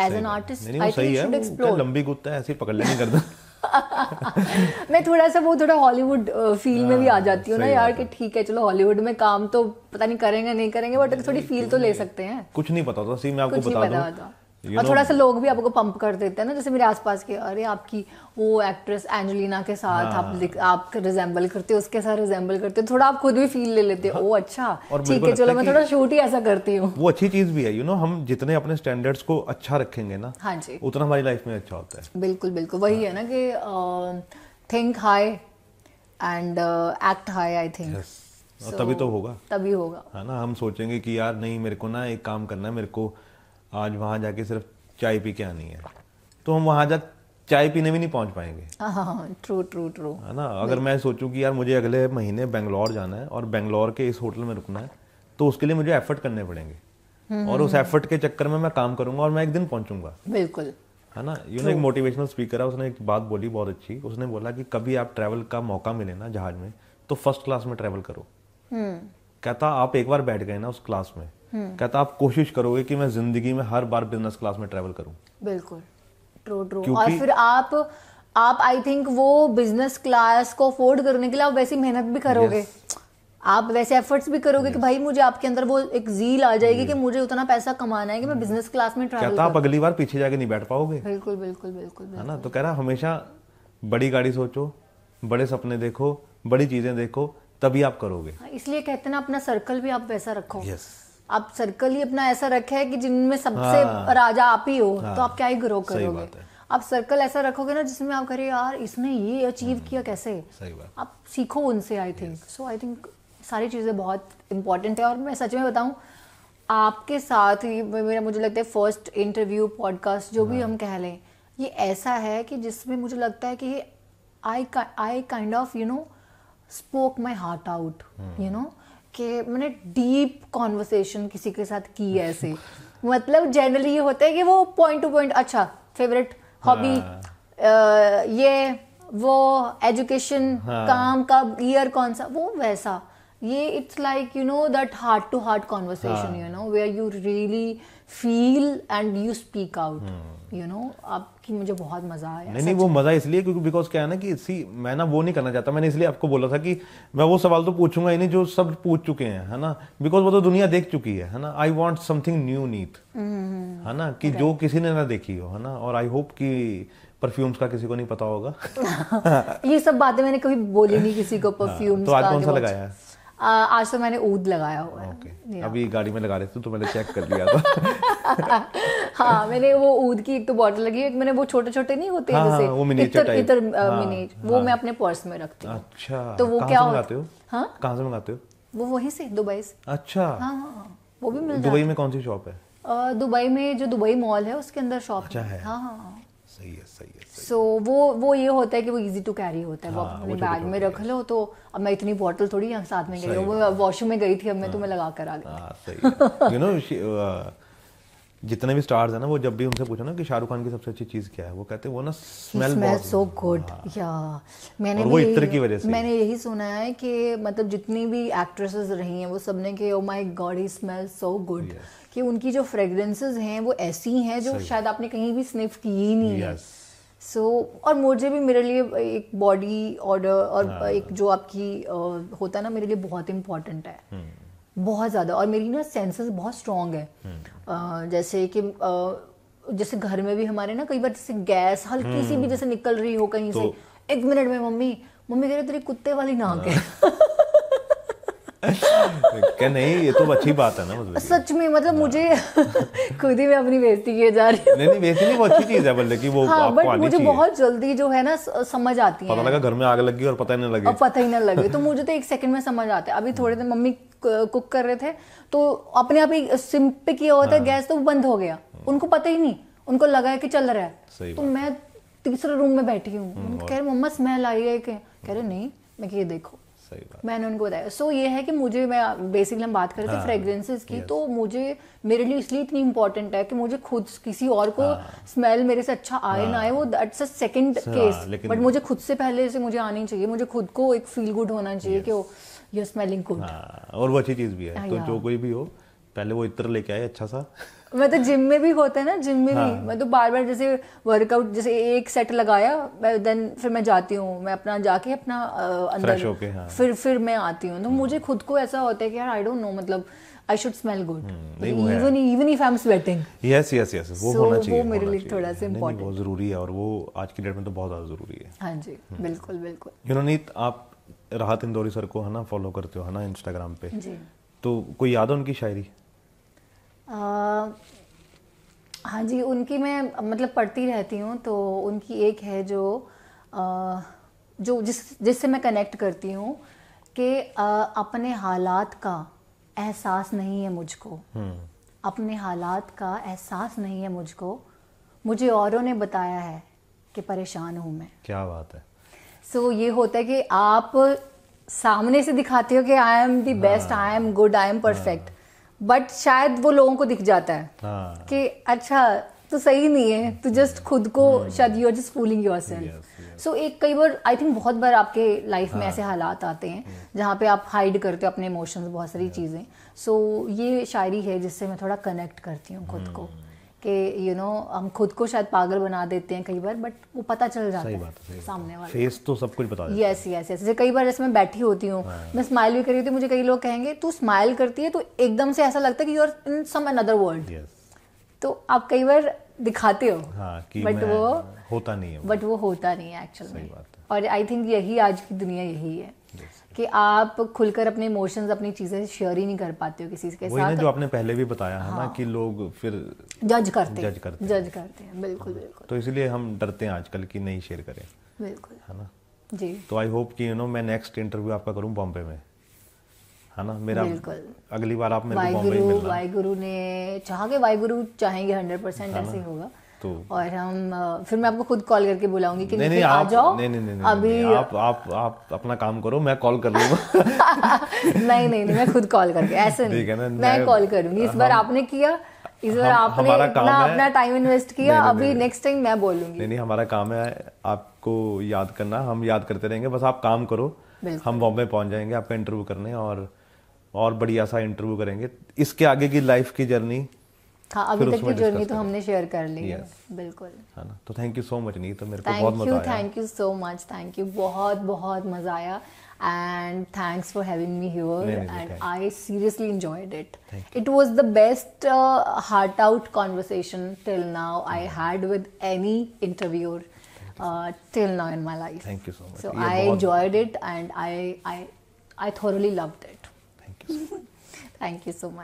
as an artist I should explore लंबी गुत्ता ऐसे पकड़ लेने कर मैं थोड़ा सा वो थोड़ा हॉलीवुड फील में भी आ हाँ, जाती हूँ ना यार कि ठीक है चलो हॉलीवुड में काम तो पता नहीं करेंगे नहीं करेंगे बट थोड़ी फील तो ले सकते हैं कुछ नहीं पता था सी मैं आपको बता दूं और know, थोड़ा सा लोग भी आपको पंप कर देते हैं ना जैसे मेरे आसपास के अरे आपकी वो एक्ट्रेस एंजेलिना के साथ हाँ, आप दिख, आप रिजेंबल करते हो उसके साथ रिजेंबल करते हो थोड़ा आप खुद भी फील ले लेते हो हाँ, ओ अच्छा ठीक है चलो मैं थोड़ा शूट ही ऐसा करती हूँ वो अच्छी चीज भी है यू you नो know, हम जितने अपने स्टैंडर्ड्स को अच्छा रखेंगे ना हाँ जी उतना हमारी लाइफ में अच्छा होता है बिल्कुल बिल्कुल वही हाँ। है ना कि think high and act high I think तभी तो होगा तभी होगा है ना हम सोचेंगे कि यार नहीं मेरे को ना एक काम करना है मेरे को आज वहाँ जाके सिर्फ चाय पी के आनी है तो हम वहां जा चाय पीने भी नहीं पहुंच पाएंगे ट्रू ट्रू ट्रू है ना अगर मैं सोचू कि यार मुझे अगले महीने बेंगलोर जाना है और बेंगलोर के इस होटल में रुकना है तो उसके लिए मुझे एफर्ट करने पड़ेंगे हम्म, और उस एफर्ट हम्म। के चक्कर में मैं काम करूंगा और मैं एक दिन पहुंचूंगा बिल्कुल है ना यू नो एक मोटिवेशनल स्पीकर है उसने एक बात बोली बहुत अच्छी उसने बोला कि कभी आप ट्रैवल का मौका मिले ना जहाज में तो फर्स्ट क्लास में ट्रैवल करो हम्म। कहता आप एक बार बैठ गए ना उस क्लास में हम्म। कहता आप कोशिश करोगे कि मैं जिंदगी में हर बार बिजनेस क्लास में ट्रेवल करूं बिल्कुल ट्रू ट्रू और फिर आप आप आई थिंक वो बिजनेस क्लास को अफोर्ड करने के लिए आप वैसी मेहनत भी करोगे yes. आप वैसे एफर्ट्स भी करोगे yes. कि भाई मुझे आपके अंदर वो एक जील आ जाएगी yes. कि मुझे उतना पैसा कमाना है कि मैं बिजनेस hmm. क्लास में ट्रैवल आप अगली बार पीछे जाके नहीं बैठ पाओगे बिल्कुल बिल्कुल बिल्कुल है ना तो कह रहा हमेशा बड़ी गाड़ी सोचो बड़े सपने देखो बड़ी चीजें देखो तभी आप करोगे हाँ, इसलिए कहते ना अपना सर्कल भी आप वैसा रखो आप सर्कल ही अपना ऐसा रखे है कि जिनमें सबसे हाँ, राजा आप ही हो तो हाँ, तो आप क्या ही ग्रो करोगे आप सर्कल ऐसा रखोगे ना जिसमें आप करिए यार इसने ये अचीव हम्म। किया कैसे सही बात आप सीखो उनसे I think so I think सारी चीज़ें बहुत इंपॉर्टेंट है और मैं सच में बताऊँ आपके साथ ही मेरा मुझे लगता है फर्स्ट इंटरव्यू पॉडकास्ट जो भी हाँ। हम कह लें ये ऐसा है कि जिसमें मुझे लगता है कि I I kind of you know spoke my heart out you know कि मैंने डीप कॉन्वर्सेशन किसी के साथ की है ऐसे मतलब जनरली ये होता है कि वो पॉइंट टू पॉइंट अच्छा फेवरेट हॉबी हाँ। ये वो एजुकेशन हाँ। काम का ईयर कौन सा वो वैसा ये it's like you know that heart to heart conversation you know where you really feel and you speak out you know आपकी मुझे बहुत मजा आया नहीं नहीं वो मजा इसलिए क्योंकि बिकॉज क्या है ना कि सी मैं ना वो नहीं करना चाहता मैंने इसलिए आपको बोला था कि मैं वो सवाल तो पूछूंगा ही नहीं जो सब पूछ चुके हैं है ना बिकॉज वो तो दुनिया देख चुकी है है ना आई वॉन्ट समथिंग न्यू नीथ है ना कि जो किसी ने ना देखी हो है ना और आई होप कि परफ्यूम्स का किसी को नहीं पता होगा ये सब बातें मैंने कभी बोली नहीं किसी को परफ्यूम्स हाँ, तो आज कौन सा लगाया है आज तो मैंने ऊद लगाया हुआ है okay. अभी गाड़ी में लगा रहे थे तो मैंने चेक कर लिया था हाँ मैंने वो ऊद की एक तो बॉटल लगी एक मैंने वो छोटे छोटे नहीं होते हाँ, जैसे वो मिनी इतर, इतर हाँ, मिनेज हाँ, वो हाँ, हाँ। मैं अपने पर्स में रखती हूँ अच्छा तो वो क्या मंगाते हो हाँ कहाँ से मंगाते हो वो वहीं से दुबई से अच्छा हाँ, वो भी मिल दुबई में कौन सी शॉप है दुबई में जो दुबई मॉल है उसके अंदर शॉप अच्छा है सही है सही है सो so, वो वो ये होता है कि वो इजी टू कैरी होता है हाँ, वो अपने बैग में रख लो तो अब मैं इतनी बॉटल थोड़ी यहाँ साथ में गई हूँ वॉशरूम में गई थी अब मैं हाँ। तो मैं लगा कर आ गई यू हाँ, नो uh, जितने भी स्टार्स हैं ना वो जब भी उनसे पूछा ना कि शाहरुख खान की सबसे अच्छी चीज क्या है वो कहते हैं वो ना स्मेल स्मेल सो गुड या मैंने वो इत्र की वजह से मैंने यही सुना है कि मतलब जितनी भी एक्ट्रेसेस रही हैं वो सबने के oh my god he smell so good कि उनकी जो फ्रेग्रेंसेस हैं वो ऐसी हैं जो शायद आपने कहीं भी स्निफ की ही नहीं है सो so, और मुझे भी मेरे लिए एक बॉडी ऑर्डर और हाँ। एक जो आपकी होता है ना मेरे लिए बहुत इम्पॉर्टेंट है हम्म। बहुत ज़्यादा और मेरी ना सेंसेस बहुत स्ट्रॉन्ग है आ, हम्म। जैसे कि आ, जैसे घर में भी हमारे ना कई बार जैसे गैस हल्की सी भी हम्म। जैसे निकल रही हो कहीं तो, से एक मिनट में मम्मी मम्मी कह रहे तेरी कुत्ते वाली नाक है हाँ। क्या नहीं ये तो अच्छी बात है ना मतलब सच में मतलब मुझे खुद ही मैं अपनी बेइज्जती किए जा रही हूँ नहीं नहीं बेइज्जती नहीं वो अच्छी चीज है बल्कि वो हाँ, आपको आनी मुझे बहुत जल्दी जो है ना समझ आती है पता लगा घर में आग लगी और पता ही ना लगे अब पता ही ना लगे तो मुझे तो एक सेकंड में समझ आता है अभी थोड़े देर मम्मी कुक कर रहे थे तो अपने आप ही सिम पे किया हुआ था हाँ। गैस तो बंद हो गया उनको पता ही नहीं उनको लगा कि चल रहा है तो मैं तीसरे रूम में बैठी हूँ हम्म, कह रहे मम्मा स्मेल आई है कह रहे नहीं मैं ये देखो सही बात मैंने उनको बताया सो so, ये है कि मुझे मैं बेसिकली हम बात कर रहे थे फ्रेग्रेंसेस हाँ, की तो मुझे मेरे लिए इसलिए इतनी इंपॉर्टेंट है कि मुझे खुद किसी और को स्मेल हाँ। मेरे से अच्छा आए ना आए हाँ। वो that's a second case but मुझे खुद से पहले से मुझे आनी चाहिए मुझे खुद को एक फील गुड होना चाहिए कि यू स्मेलिंग गुड और वो अच्छी चीज़ भी है तो जो कोई भी हो पहले वो इत्र लेके आए अच्छा सा मैं तो जिम में भी होता है ना जिम में भी हाँ। मैं तो मतलब बार बार जैसे वर्कआउट जैसे एक सेट लगाया देन फिर मैं जाती हूँ मैं अपना जाके अपना आ, अंदर होके हाँ. फिर फिर मैं आती हूँ तो हम्म। मुझे खुद को ऐसा होता है कि यार आई डोंट नो मतलब I should smell good even even if I am sweating yes yes yes वो होना चाहिए वो मेरे लिए थोड़ा सा इंपॉर्टेंट बहुत जरूरी है और वो आज की डेट में तो बहुत ज्यादा जरूरी है हाँ जी हम्म। बिल्कुल बिल्कुल यू नो नीत आप राहत इंदौरी सर को है ना फॉलो करते हो है ना इंस्टाग्राम पे जी तो कोई याद है उनकी शायरी हाँ जी उनकी मैं मतलब पढ़ती रहती हूँ तो उनकी एक है जो आ, जो जिस जिससे मैं कनेक्ट करती हूँ कि अपने हालात का एहसास नहीं है मुझको हम्म। अपने हालात का एहसास नहीं है मुझको मुझे औरों ने बताया है कि परेशान हूँ मैं क्या बात है सो so, ये होता है कि आप सामने से दिखाते हो कि I am the best I am good I am perfect but शायद वो लोगों को दिख जाता है हाँ. कि अच्छा तो सही नहीं है तो जस्ट खुद को हम्म। शायद you are just fooling yourself so एक कई बार आई थिंक बहुत बार आपके लाइफ में हाँ। ऐसे हालात आते हैं जहाँ पे आप हाइड करते हो अपने इमोशंस बहुत सारी चीज़ें सो so, ये शायरी है जिससे मैं थोड़ा कनेक्ट करती हूँ खुद को हम्म। कि यू नो हम खुद को शायद पागल बना देते हैं कई बार बट वो पता चल जाता सही बात है, सामने वाला फेस तो सब कुछ बता यस यस यस जैसे कई बार जैसे मैं बैठी होती हूँ हाँ। मैं स्माइल भी कर रही होती हूँ मुझे कई लोग कहेंगे तू स्माइल करती है तो एकदम से ऐसा लगता है कि you are in some another world तो आप कई बार दिखाते हो बट हाँ, वो होता नहीं है बट वो होता नहीं है एक्चुअली और आई थिंक यही आज की दुनिया यही है कि आप खुलकर अपने इमोशंस अपनी चीजें शेयर ही नहीं कर पाते हो किसी के साथ जो आपने पहले भी बताया हाँ। है ना हाँ। कि लोग फिर जज करते हैं जज करते हैं जज करते हैं बिल्कुल बिल्कुल तो इसलिए हम डरते हैं आजकल कि नहीं शेयर करें बिल्कुल है ना जी तो आई होप कि यू नो मैं नेक्स्ट इंटरव्यू आपका करूँ बॉम्बे में है ना मेरा अगली बार आप मेरे को वाई गुरु वाई गुरु ने चाह के वाई गुरु चाहेंगे हंड्रेड परसेंट ऐसे ही होगा तो और हम फिर मैं आपको खुद कॉल करके बुलाऊंगी कि नहीं नहीं आप जाओ नहीं नहीं नहीं अभी नहीं, आप आप आप अपना काम करो मैं कॉल कर लूंगा नहीं नहीं नहीं मैं खुद कॉल करके ऐसे नहीं मैं कॉल करूंगी इस बार आपने किया इस बार आपने इतना अपना टाइम इन्वेस्ट किया नहीं, अभी नेक्स्ट टाइम मैं बोलूंगी नहीं नहीं हमारा काम है आपको याद करना हम याद करते रहेंगे बस आप काम करो हम बॉम्बे पहुंच जाएंगे आपका इंटरव्यू करने और और बढ़िया सा इंटरव्यू करेंगे इसके आगे की लाइफ की जर्नी हाँ अभी तक की जर्नी तो हमने शेयर कर ली yes. बिल्कुल है ना तो थैंक यू सो मच नहीं तो मेरे thank को बहुत मजा आया thank you so much thank you बहुत बहुत मजा आया and thanks for having me here really, and thanks. i seriously enjoyed it it was the best uh, heart out conversation till now i had with any interviewer uh, till now in my life thank you so much so yeah, i enjoyed it and i i i thoroughly loved it thank you so much thank you so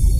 much